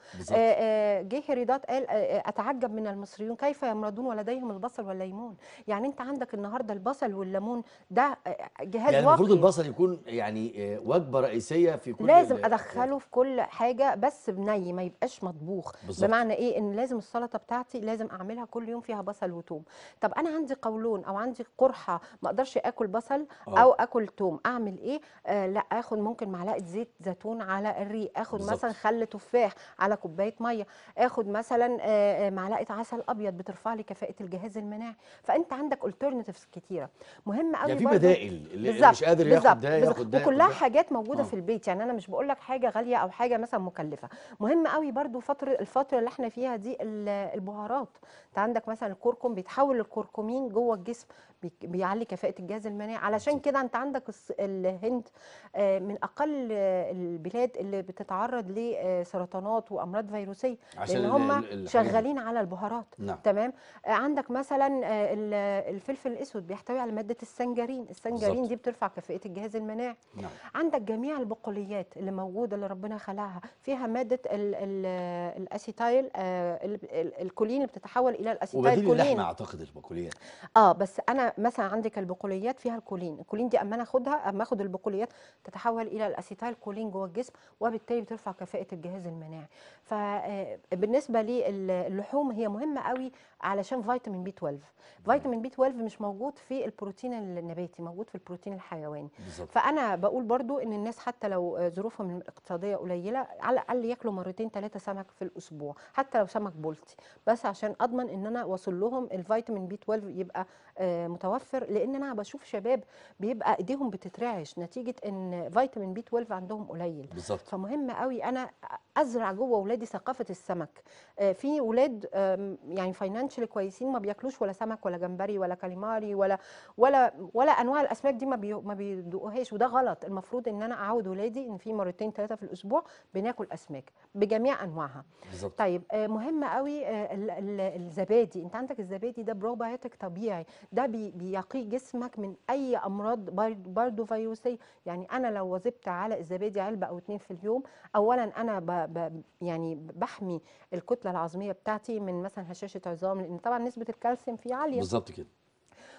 جه هيرودوت قال اتعجب من المصريون كيف يمرضون ولديهم البصل والليمون يعني انت عندك النهارده البصل والليمون ده جهاز يعني المفروض البصل يكون يعني وجبه رئيسيه في كل لازم ادخله في كل حاجه بس بني ما يبقاش مطبوخ المطبوخ بالزبط. بمعنى ايه ان لازم السلطه بتاعتي لازم اعملها كل يوم فيها بصل وتوم طب انا عندي قولون او عندي قرحه ما اقدرش اكل بصل أوه. او اكل توم اعمل ايه آه لا اخد ممكن معلقه زيت زيتون على الريق اخد بالزبط. مثلا خل تفاح على كوبايه ميه اخد مثلا آه،, آه معلقه عسل ابيض بترفع لي كفاءه الجهاز المناعي فانت عندك الترناتيفز كتيره مهم قوي يعني في بدائل اللي مش قادر ياخد ده ياخد ده وكلها حاجات موجوده آه. في البيت يعني انا مش بقول لك حاجه غاليه او حاجه مثلا مكلفه مهم قوي برضو الفتره الفتره اللي احنا فيها دي البهارات انت عندك مثلا الكركم بيتحول للكركمين جوه الجسم بيعلي كفاءه الجهاز المناعي علشان كده انت عندك الهند آه، من اقل البلاد اللي بتتعرض لسرطانات آه، وامراض فيروسيه لان هم شغالين على البهارات نعم. تمام آه، عندك مثلا الفلفل الاسود بيحتوي على ماده السنجرين السنجرين دي بترفع كفاءه الجهاز المناعي نعم. عندك جميع البقوليات اللي موجوده اللي ربنا خلقها فيها ماده الاسيتايل الكولين بتتحول الى الاسيتايل كولين اعتقد البقوليات اه بس انا مثلا عندك البقوليات فيها الكولين الكولين دي اما انا اخدها اما اخد البقوليات تتحول الى الاسيتايل كولين جوه الجسم وبالتالي بترفع كفاءه الجهاز المناعي فبالنسبه آه، للحوم هي مهمه قوي علشان فيتامين بي 12 فيتامين بي 12 مش موجود في البروتين النباتي موجود في البروتين الحيواني بالزبط. فانا بقول برضو ان الناس حتى لو ظروفهم الاقتصاديه قليله على الاقل ياكلوا مرتين ثلاثه سمك في الاسبوع حتى لو سمك بولتي بس عشان اضمن ان انا واصل لهم الفيتامين بي 12 يبقى آه، متوفر لان انا بشوف شباب بيبقى ايديهم بتترعش نتيجه ان فيتامين بي 12 عندهم قليل بالظبط فمهم قوي انا ازرع جوه ولادي ثقافه السمك آه، في اولاد يعني فاينانشال كويسين ما بياكلوش ولا سمك ولا جمبري ولا كاليماري ولا ولا ولا انواع الاسماك دي ما ما بيدوقوهاش وده غلط المفروض ان انا اعود ولادي ان في مرتين ثلاثه في الاسبوع بناكل اسماك بجميع انواعها بالزبط. طيب آه، مهم قوي آه، الزبادي انت عندك الزبادي ده بروبايوتيك طبيعي ده بي بيقي جسمك من اي امراض برضو فيروسيه يعني انا لو وظبت على الزبادي علبه او اتنين في اليوم اولا انا ب ب يعني بحمي الكتله العظميه بتاعتي من مثلا هشاشه عظام لان طبعا نسبه الكالسيوم فيه عاليه بالظبط كده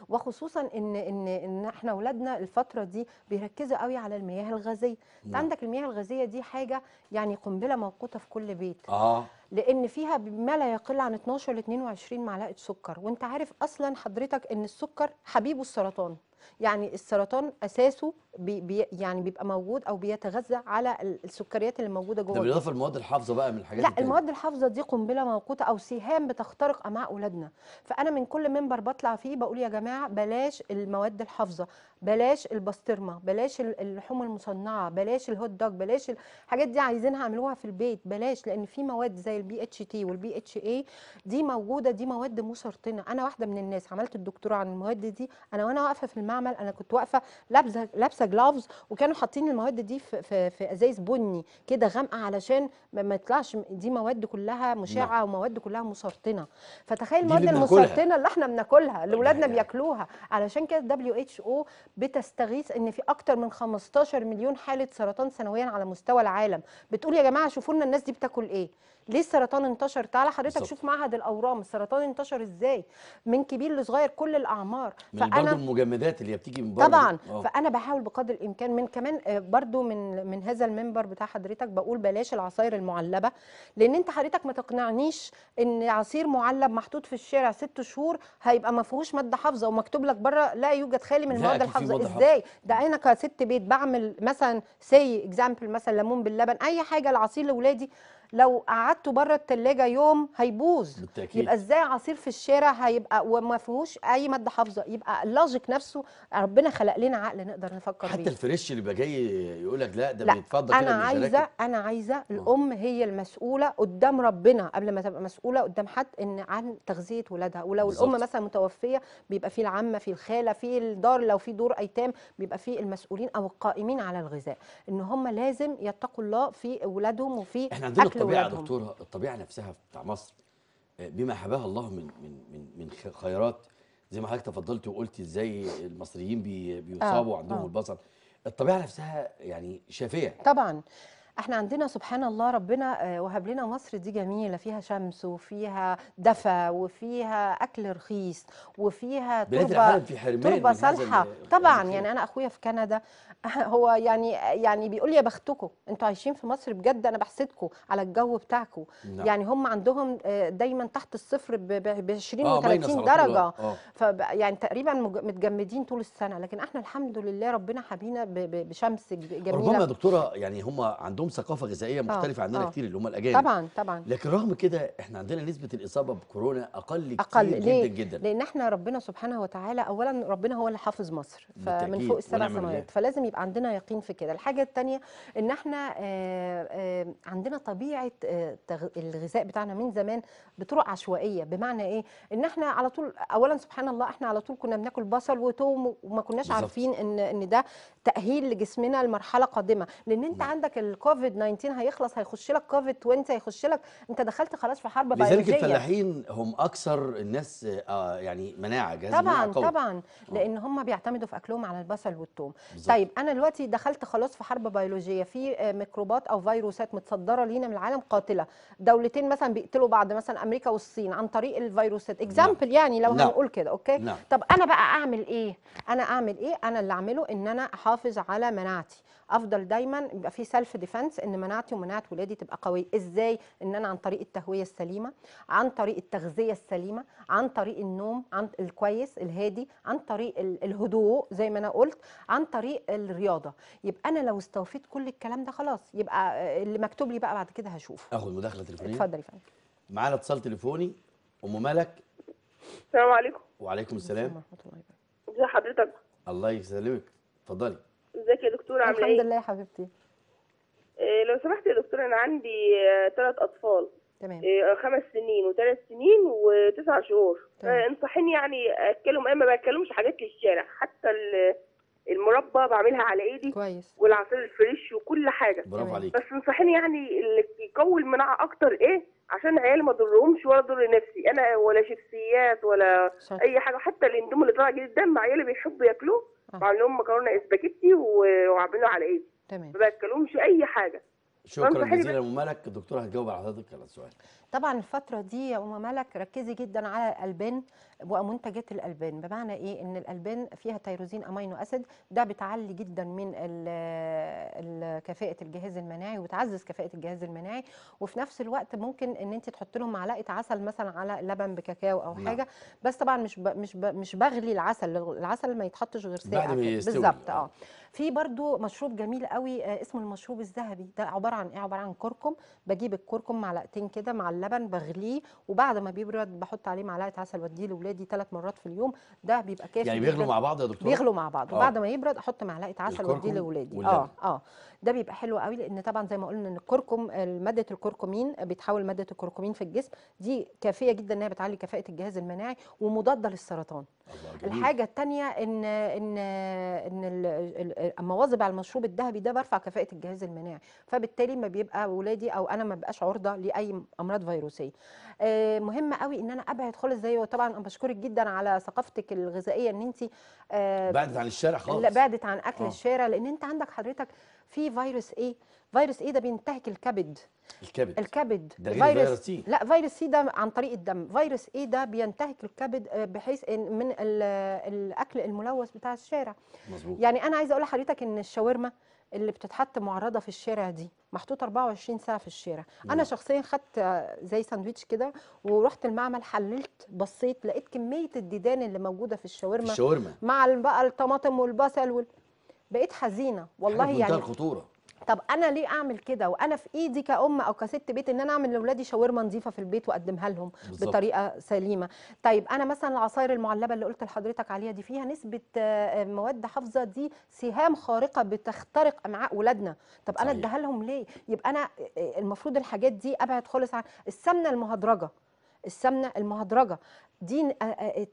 وخصوصا ان ان ان احنا اولادنا الفتره دي بيركزوا قوي على المياه الغازيه انت نعم. عندك المياه الغازيه دي حاجه يعني قنبله موقوته في كل بيت اه لان فيها ما لا يقل عن 12 ل 22 معلقه سكر وانت عارف اصلا حضرتك ان السكر حبيبه السرطان يعني السرطان اساسه بي بي يعني بيبقى موجود او بيتغذى على السكريات اللي موجوده جوه ده بالاضافه للمواد الحافظه بقى من الحاجات لا التانية. المواد الحافظه دي قنبله موقوته او سهام بتخترق امعاء اولادنا فانا من كل منبر بطلع فيه بقول يا جماعه بلاش المواد الحافظه بلاش البسطرمه بلاش اللحوم المصنعه بلاش الهوت دوج بلاش الحاجات دي عايزينها اعملوها في البيت بلاش لان في مواد زي البي اتش تي والبي اتش اي دي موجوده دي مواد مسرطنه انا واحده من الناس عملت الدكتوراه عن المواد دي انا وانا واقفه في المعمل المعمل انا كنت واقفه لابسه لابسه جلافز وكانوا حاطين المواد دي في في ازايز بني كده غامقه علشان ما يطلعش دي مواد كلها مشعه نعم. ومواد كلها مسرطنه فتخيل المواد المسرطنه اللي احنا بناكلها اللي اولادنا بياكلوها علشان كده دبليو اتش او بتستغيث ان في اكتر من 15 مليون حاله سرطان سنويا على مستوى العالم بتقول يا جماعه شوفوا لنا الناس دي بتاكل ايه ليه السرطان انتشر تعالى حضرتك بالزبط. شوف معهد الاورام السرطان انتشر ازاي من كبير لصغير كل الاعمار من فانا برضو المجمدات اللي بتيجي من بره طبعا أوه. فانا بحاول بقدر الامكان من كمان آه، برضو من من هذا المنبر بتاع حضرتك بقول بلاش العصاير المعلبه لان انت حضرتك ما تقنعنيش ان عصير معلب محطوط في الشارع ست شهور هيبقى ما فيهوش ماده حافظه ومكتوب لك بره لا يوجد خالي من المواد الحافظه ازاي ده انا كست بيت بعمل مثلا سي اكزامبل مثلا ليمون باللبن اي حاجه العصير لاولادي لو قعدته بره التلاجة يوم هيبوظ بالتأكيد. يبقى ازاي عصير في الشارع هيبقى وما فيهوش اي ماده حافظه يبقى اللوجيك نفسه ربنا خلق لنا عقل نقدر نفكر حتى بيه حتى الفريش اللي بقى جاي يقول لك لا ده بيتفضل انا عايزه انا عايزه الام هي المسؤوله قدام ربنا قبل ما تبقى مسؤوله قدام حد ان عن تغذيه ولادها ولو بالزبط. الام مثلا متوفيه بيبقى في العمه في الخاله في الدار لو في دور ايتام بيبقى في المسؤولين او القائمين على الغذاء ان هم لازم يتقوا الله في اولادهم وفي احنا عندنا الطبيعه ولادهم. دكتوره الطبيعه نفسها بتاع مصر آه، بما حباها الله من من من من خيرات زي ما حضرتك تفضلتي وقلتي ازاي المصريين بي بيصابوا آه. عندهم آه. البصر الطبيعه نفسها يعني شافيه طبعا احنا عندنا سبحان الله ربنا آه، وهب لنا مصر دي جميله فيها شمس وفيها دفا وفيها اكل رخيص وفيها تربه في تربه صالحه طبعا يعني انا اخويا في كندا هو يعني يعني بيقول لي يا بختكم انتوا عايشين في مصر بجد انا بحسدكم على الجو بتاعكم نعم. يعني هم عندهم آه، دايما تحت الصفر ب 20 و 30 درجه آه. آه. يعني تقريبا متجمدين طول السنه لكن احنا الحمد لله ربنا حبينا بشمس جميله ربما يا دكتوره يعني هم عندهم ثقافه غذائيه آه، مختلفه آه. عندنا آه. كتير اللي هم الاجانب طبعا طبعا لكن رغم كده احنا عندنا نسبه الاصابه بكورونا اقل, أقل كتير ليه؟ جدا جدا لان احنا ربنا سبحانه وتعالى اولا ربنا هو اللي حافظ مصر فمن فوق السبع سماوات فلازم يبقى عندنا يقين في كده الحاجه الثانيه ان احنا آه، آه، عندنا طبيعه آه، الغذاء بتاعنا من زمان بطرق عشوائيه بمعنى ايه ان احنا على طول اولا سبحان الله احنا على طول كنا بناكل بصل وتوم وما كناش بالزبط. عارفين ان ان ده تاهيل لجسمنا لمرحله قادمه لان انت م. نعم. عندك الكوفيد 19 هيخلص هيخش لك كوفيد 20 هيخش لك انت دخلت خلاص في حرب بيولوجيه لذلك الفلاحين هم اكثر الناس يعني مناعه جهاز طبعا مناعة طبعا لان هم بيعتمدوا في اكلهم على البصل بالزبط. طيب انا دلوقتي دخلت خلاص في حرب بيولوجيه في آه، ميكروبات او فيروسات متصدره لينا من العالم قاتله دولتين مثلا بيقتلوا بعض مثلا امريكا والصين عن طريق الفيروسات اكزامبل نعم. يعني لو لا. نعم. هنقول كده اوكي لا. نعم. طب انا بقى اعمل ايه انا اعمل ايه انا اللي اعمله ان انا احافظ على مناعتي افضل دايما يبقى في سيلف ديفنس ان مناعتي ومناعه ولادي تبقى قويه ازاي ان انا عن طريق التهويه السليمه عن طريق التغذيه السليمه عن طريق النوم عن الكويس الهادي عن طريق الهدوء زي ما انا قلت عن طريق الرياضه يبقى انا لو استوفيت كل الكلام ده خلاص يبقى اللي مكتوب لي بقى بعد كده هشوف اخد مداخله تليفونيه اتفضل يا فندم معانا اتصال تليفوني ام ملك السلام عليكم وعليكم السلام ورحمه الله وبركاته ازي حضرتك الله يسلمك اتفضلي ازيك يا دكتوره عامله ايه الحمد لله يا حبيبتي آه، لو سمحت يا دكتوره انا عندي ثلاث آه، اطفال تمام آه، خمس سنين وثلاث سنين وتسع شهور انصحيني يعني اتكلم ايه ما بتكلمش حاجات للشارع حتى المربى بعملها على ايدي كويس والعصير الفريش وكل حاجه برافو عليك بس انصحيني يعني اللي يقوي المناعه اكتر ايه عشان عيالي ما اضرهمش ولا اضر نفسي انا ولا شيبسيات ولا شك. اي حاجه حتى الاندومي اللي طالع جديد ده عيالي بيحبوا ياكلوه بعمل لهم مكرونه اسباجيتي وعاملينه على ايدي تمام ما باكلهمش اي حاجه شكرا جزيلا ام ملك الدكتوره هتجاوب على حضرتك على السؤال طبعا الفتره دي يا ام ملك ركزي جدا على الالبان ومنتجات الالبان بمعنى ايه ان الالبان فيها تيروزين امينو اسيد ده بتعلي جدا من كفاءه الجهاز المناعي وتعزز كفاءه الجهاز المناعي وفي نفس الوقت ممكن ان انت تحط لهم معلقه عسل مثلا على لبن بكاكاو او نعم. حاجه بس طبعا مش مش مش بغلي العسل العسل ما يتحطش غير ساعه بالظبط اه, آه. في برضو مشروب جميل قوي آه، اسمه المشروب الذهبي ده عباره عن ايه عباره عن كركم بجيب الكركم معلقتين كده مع اللبن بغليه وبعد ما بيبرد بحط عليه معلقه عسل واديه لاولادي ثلاث مرات في اليوم ده بيبقى كافي يعني بيغلوا مع بعض يا دكتور بيغلوا مع بعض آه. وبعد ما يبرد احط معلقه عسل واديه لاولادي اه اه ده بيبقى حلو قوي لان طبعا زي ما قلنا ان الكركم ماده الكركمين بيتحول ماده الكركمين في الجسم دي كافيه جدا انها بتعلي كفاءه الجهاز المناعي ومضاده للسرطان الحاجه الثانيه ان ان ان المواظب على المشروب الذهبي ده برفع كفاءه الجهاز المناعي فبالتالي ما بيبقى ولادي او انا ما بقاش عرضه لاي امراض فيروسيه آه، مهم قوي ان انا ابعد خالص زي وطبعا انا بشكرك جدا على ثقافتك الغذائيه ان انت آه، بعدت عن الشارع خالص لا بعدت عن اكل آه. الشارع لان انت عندك حضرتك في فيروس ايه فيروس ايه ده بينتهك الكبد الكبد الكبد ده غير فيروس سي لا فيروس سي ده عن طريق الدم فيروس ايه ده بينتهك الكبد آه، بحيث إن من الاكل الملوث بتاع الشارع مظبوط يعني انا عايزه اقول لحضرتك ان الشاورما اللي بتتحط معرضه في الشارع دي محطوط 24 ساعه في الشارع مم. انا شخصيا خدت زي ساندويتش كده ورحت المعمل حللت بصيت لقيت كميه الديدان اللي موجوده في الشاورما الشاورما مع بقى الطماطم والبصل وال... بقيت حزينه والله يعني الخطوره طب انا ليه اعمل كده وانا في ايدي كأم او كست بيت ان انا اعمل لاولادي شاورما نظيفه في البيت واقدمها لهم بالزبط. بطريقه سليمه طيب انا مثلا العصاير المعلبه اللي قلت لحضرتك عليها دي فيها نسبه آه، مواد حافظه دي سهام خارقه بتخترق امعاء ولادنا طب انا اديها لهم ليه يبقى انا آه، آه، المفروض الحاجات دي ابعد خالص عن السمنه المهدرجه السمنه المهدرجه دي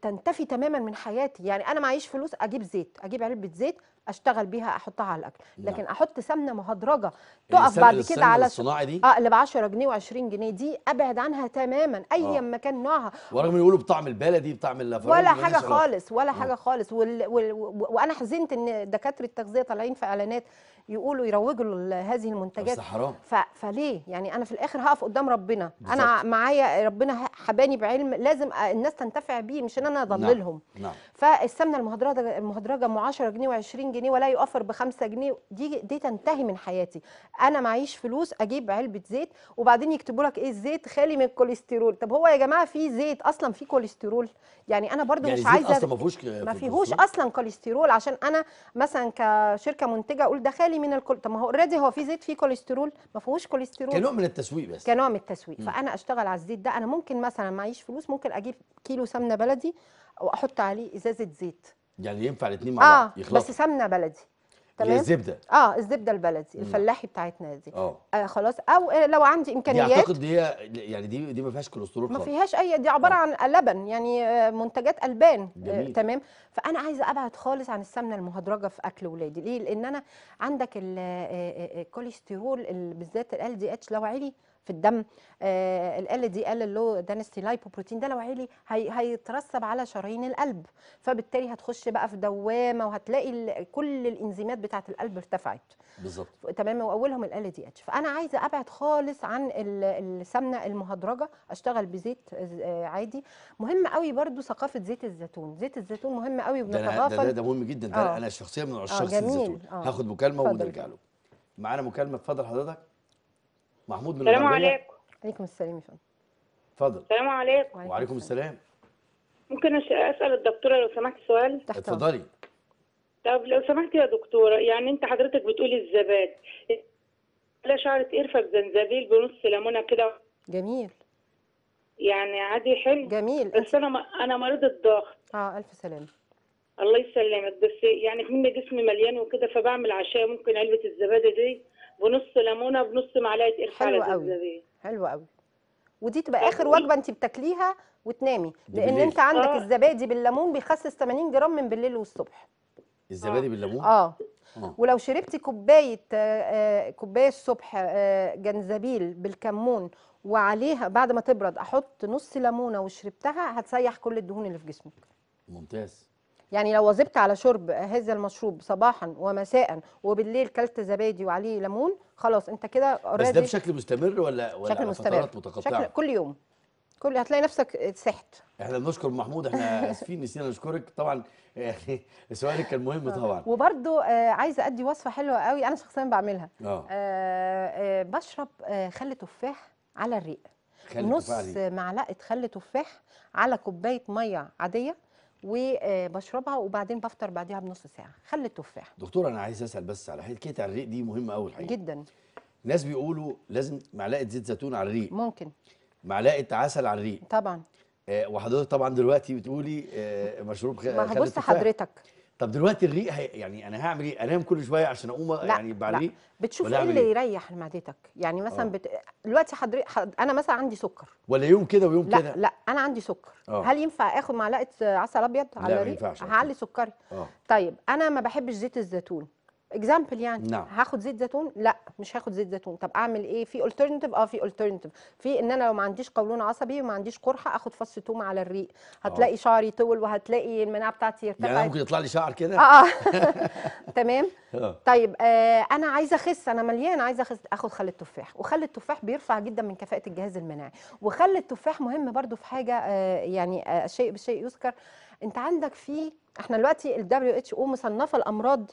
تنتفي تماما من حياتي يعني انا معيش فلوس اجيب زيت اجيب علبه زيت اشتغل بيها احطها على الاكل نعم. لكن لا. احط سمنه مهدرجه يعني تقف بعد كده على الصناعي دي اه اللي ب 10 جنيه و20 جنيه دي ابعد عنها تماما ايا آه. ما كان نوعها ورغم يقولوا بطعم البلدي بطعم الافرنج ولا حاجه خالص ولا آه. حاجه خالص وال... وال... وانا حزنت ان دكاتره التغذيه طالعين في اعلانات يقولوا يروجوا هذه المنتجات بس حرام فليه يعني انا في الاخر هقف قدام ربنا بالزبط. انا معايا ربنا حباني بعلم لازم الناس تنتفع بيه مش ان انا اضللهم نعم. نعم. فالسمنه المهدرجه المهدرجه ام 10 جنيه و20 جنيه ولا يوفر ب 5 جنيه دي دي تنتهي من حياتي انا معيش فلوس اجيب علبه زيت وبعدين يكتبوا لك ايه الزيت خالي من الكوليسترول طب هو يا جماعه في زيت اصلا في كوليسترول يعني انا برضو يعني مش عايزه اصلا ما فيهوش ما فيهوش اصلا كوليسترول عشان انا مثلا كشركه منتجه اقول ده خالي عالي من الكل طب ما هو اوريدي هو في زيت فيه كوليسترول ما فيهوش كوليسترول كنوع من التسويق بس كنوع من التسويق م. فانا اشتغل على الزيت ده انا ممكن مثلا معيش فلوس ممكن اجيب كيلو سمنه بلدي واحط عليه ازازه زيت يعني ينفع الاثنين مع آه، بعض آه يخلصوا بس سمنه بلدي تمام الزبده اه الزبده البلدي الفلاحي بتاعتنا دي آه. اه خلاص او آه، لو عندي امكانيات دي اعتقد هي يعني دي دي ما فيهاش كوليسترول خالص ما فيهاش اي دي عباره أوه. عن لبن يعني آه، منتجات البان جميل. آه تمام فانا عايزه ابعد خالص عن السمنه المهدرجه في اكل ولادي ليه لان انا عندك الكوليسترول بالذات ال دي اتش لو عالي في الدم آه، ال دي ال اللو دانستي لايبوبروتين ده لو عالي هي هيترسب على شرايين القلب فبالتالي هتخش بقى في دوامه وهتلاقي كل الانزيمات بتاعه القلب ارتفعت بالظبط تمام واولهم ال دي اتش فانا عايزه ابعد خالص عن السمنه المهدرجه اشتغل بزيت عادي مهم قوي برده ثقافه زيت الزيتون زيت الزيتون مهم قوي بنتغافل ده, ده, ده مهم جدا ده آه. انا شخصيا من عشاق آه، زيت الزيتون آه. هاخد مكالمه ونرجع له معانا مكالمه اتفضل حضرتك محمود من السلام عليكم عليكم السلام يا فندم اتفضل السلام عليكم وعليكم, السلام. ممكن اسال الدكتوره لو سمحت سؤال اتفضلي طب لو سمحت يا دكتوره يعني انت حضرتك بتقولي الزبادي لا شعره قرفه بزنزبيل بنص ليمونه كده جميل يعني عادي حلو جميل بس انا انا مريضه الضغط اه الف سلامه الله يسلمك بس يعني كمان جسمي مليان وكده فبعمل عشاء ممكن علبه الزبادي دي بنص ليمونه بنص معلقه قرفه على قوي حلو قوي ودي تبقى اخر وجبه انت بتاكليها وتنامي لان انت عندك آه. الزبادي بالليمون بيخسس 80 جرام من بالليل والصبح الزبادي آه. بالليمون اه, آه. ولو شربتي كوبايه آه،, آه كوبايه الصبح آه جنزبيل بالكمون وعليها بعد ما تبرد احط نص ليمونه وشربتها هتسيح كل الدهون اللي في جسمك ممتاز يعني لو واظبت على شرب هذا المشروب صباحا ومساء وبالليل كلت زبادي وعليه ليمون خلاص انت كده بس ده بشكل مستمر ولا ولا بشكل مستمر. فترات متقطعه شكل كل يوم كل هتلاقي نفسك صحت احنا بنشكر محمود احنا اسفين نسينا نشكرك طبعا يعني سؤالك كان مهم آه. طبعا وبرده آه عايزه ادي وصفه حلوه قوي انا شخصيا بعملها آه. آه, آه، بشرب آه خل تفاح على الريق نص معلقه خل تفاح على كوبايه ميه عاديه وبشربها وبعدين بفطر بعديها بنص ساعه خل التفاح دكتور انا عايز اسال بس على حكايه الريق دي مهمه قوي الحقيقه جدا ناس بيقولوا لازم معلقه زيت زيتون على الريق ممكن معلقه عسل على الريق طبعا آه، وحضرتك طبعا دلوقتي بتقولي آه، مشروب مشروب التفاح ما هبص حضرتك طب دلوقتي الريق هي يعني انا هعمل ايه انام كل شويه عشان اقوم لا يعني بعلي لا إيه؟ بتشوف ايه اللي إيه؟ يريح معدتك يعني مثلا آه. بت... دلوقتي حضرتك حض... انا مثلا عندي سكر ولا يوم كده ويوم كده لا لا انا عندي سكر أوه. هل ينفع اخد معلقه عسل ابيض على الريق هعلي سكري أوه. طيب انا ما بحبش زيت الزيتون اكزامبل يعني نعم. هاخد زيت زيتون لا مش هاخد زيت زيتون طب اعمل ايه في الترناتيف اه في الترناتيف في ان انا لو ما عنديش قولون عصبي وما عنديش قرحه اخد فص توم على الريق آه. هتلاقي أوه. شعري طول وهتلاقي المناعه بتاعتي ارتفعت يعني ممكن يطلع لي شعر كده اه, آه. تمام آه. طيب آه انا عايزه اخس انا مليانه عايزه اخس اخد خل التفاح وخل التفاح بيرفع جدا من كفاءه الجهاز المناعي وخل التفاح مهم برده في حاجه آه يعني آه شيء بشيء يذكر آه انت عندك في احنا دلوقتي الدبليو اتش او مصنفه الامراض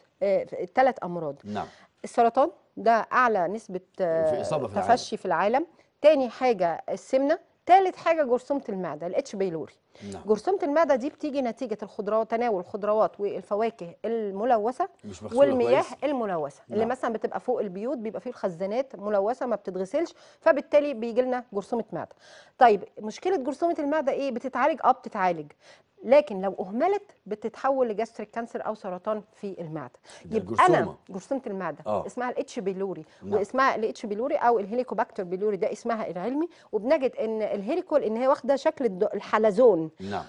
الثلاث آه، امراض نعم السرطان ده اعلى نسبه في إصابة في تفشي العالم. في العالم تاني حاجه السمنه ثالث حاجه جرثومه المعده الاتش بيلوري نعم. جرثومه المعده دي بتيجي نتيجه الخضروات تناول الخضروات والفواكه الملوثه والمياه كويس. الملوثه نعم. اللي مثلا بتبقى فوق البيوت بيبقى فيه الخزانات ملوثه ما بتتغسلش فبالتالي بيجي لنا جرثومه معده طيب مشكله جرثومه المعده ايه بتتعالج اه بتتعالج لكن لو اهملت بتتحول لجاستريك كانسر او سرطان في المعده يبقى انا جرثومه المعده أوه. اسمها الاتش بيلوري نعم. واسمها الاتش بيلوري او الهيليكوباكتر بيلوري ده اسمها العلمي وبنجد ان الهيليكول ان هي واخده شكل الحلزون نعم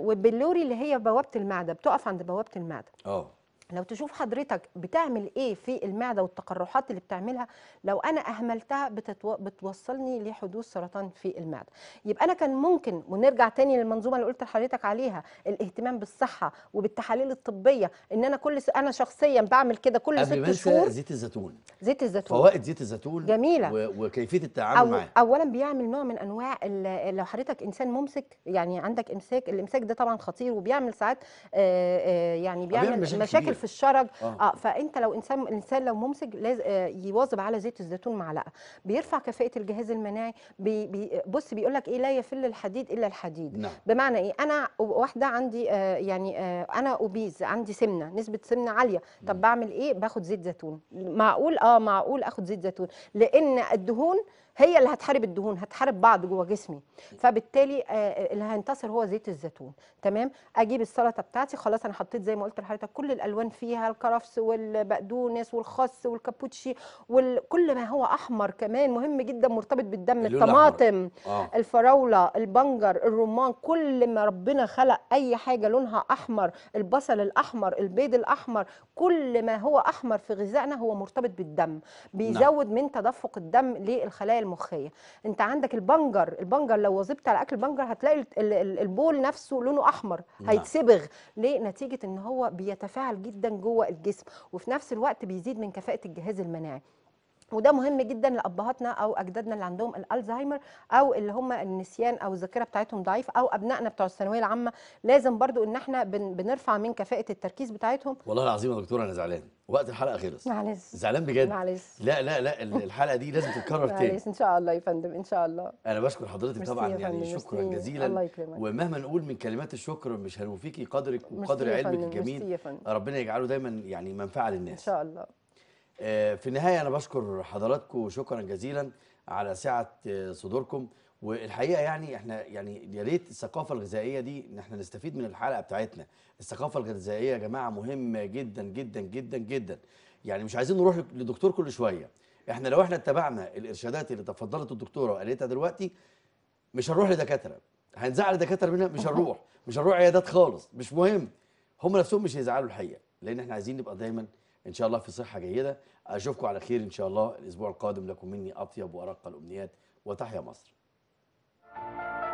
وبلوري اللي هي بوابه المعده بتقف عند بوابه المعده اه لو تشوف حضرتك بتعمل ايه في المعده والتقرحات اللي بتعملها لو انا اهملتها بتتو... بتوصلني لحدوث سرطان في المعده يبقى انا كان ممكن ونرجع تاني للمنظومه اللي قلت لحضرتك عليها الاهتمام بالصحه وبالتحاليل الطبيه ان انا كل س... انا شخصيا بعمل كده كل ست شهور زيت الزيتون زيت الزيتون فوائد زيت الزيتون جميله و... وكيفيه التعامل أو... معاه اولا بيعمل نوع من انواع ال... لو حضرتك انسان ممسك يعني عندك امساك الامساك ده طبعا خطير وبيعمل ساعات آآ آآ يعني بيعمل مشاكل, مشاكل في الشرج آه. اه فانت لو انسان الانسان لو ممسك لازم آه، يواظب على زيت الزيتون معلقه بيرفع كفاءه الجهاز المناعي بي بي بص بيقول لك ايه لا يفل الحديد الا الحديد نعم. بمعنى ايه انا واحده عندي آه يعني آه انا اوبيز عندي سمنه نسبه سمنه عاليه طب نعم. بعمل ايه باخد زيت زيتون معقول اه معقول اخد زيت زيتون لان الدهون هي اللي هتحارب الدهون هتحارب بعض جوه جسمي فبالتالي آه، آه، اللي هينتصر هو زيت الزيتون تمام اجيب السلطه بتاعتي خلاص انا حطيت زي ما قلت لحضرتك كل الالوان فيها الكرفس والبقدونس والخس والكابوتشي وكل ما هو احمر كمان مهم جدا مرتبط بالدم الطماطم آه. الفراوله البنجر الرمان كل ما ربنا خلق اي حاجه لونها احمر البصل الاحمر البيض الاحمر كل ما هو احمر في غذائنا هو مرتبط بالدم نعم. بيزود نعم. من تدفق الدم للخلايا المخيه انت عندك البنجر البنجر لو وظبت على اكل البنجر هتلاقي البول نفسه لونه احمر نعم. هيتصبغ ليه نتيجه ان هو بيتفاعل جدا جوه الجسم وفي نفس الوقت بيزيد من كفاءه الجهاز المناعي وده مهم جدا لابهاتنا او اجدادنا اللي عندهم الالزهايمر او اللي هم النسيان او الذاكره بتاعتهم ضعيف او ابنائنا بتوع الثانويه العامه لازم برضو ان احنا بن بنرفع من كفاءه التركيز بتاعتهم والله العظيم يا دكتوره انا زعلان وقت الحلقه خلص معلش زعلان بجد معلش لا لا لا الحلقه دي لازم تتكرر تاني معلش ان شاء الله يا فندم ان شاء الله انا بشكر حضرتك طبعا يعني شكرا جزيلا الله يكرمك ومهما نقول من كلمات الشكر مش هنوفيكي قدرك وقدر علمك الجميل ربنا يجعله دايما يعني منفعه للناس ان شاء الله آه، في النهاية أنا بشكر حضراتكم شكرا جزيلا على سعة آه، صدوركم والحقيقه يعني احنا يعني يا ريت الثقافه الغذائيه دي ان احنا نستفيد من الحلقه بتاعتنا الثقافه الغذائيه يا جماعه مهمه جدا جدا جدا جدا يعني مش عايزين نروح لدكتور كل شويه احنا لو احنا اتبعنا الارشادات اللي تفضلت الدكتوره وقالتها دلوقتي مش هنروح لدكاتره هنزعل دكاتره منها مش هنروح مش هنروح عيادات خالص مش مهم هم نفسهم مش هيزعلوا الحقيقه لان احنا عايزين نبقى دايما ان شاء الله في صحه جيده اشوفكم على خير ان شاء الله الاسبوع القادم لكم مني اطيب وارق الامنيات وتحيا مصر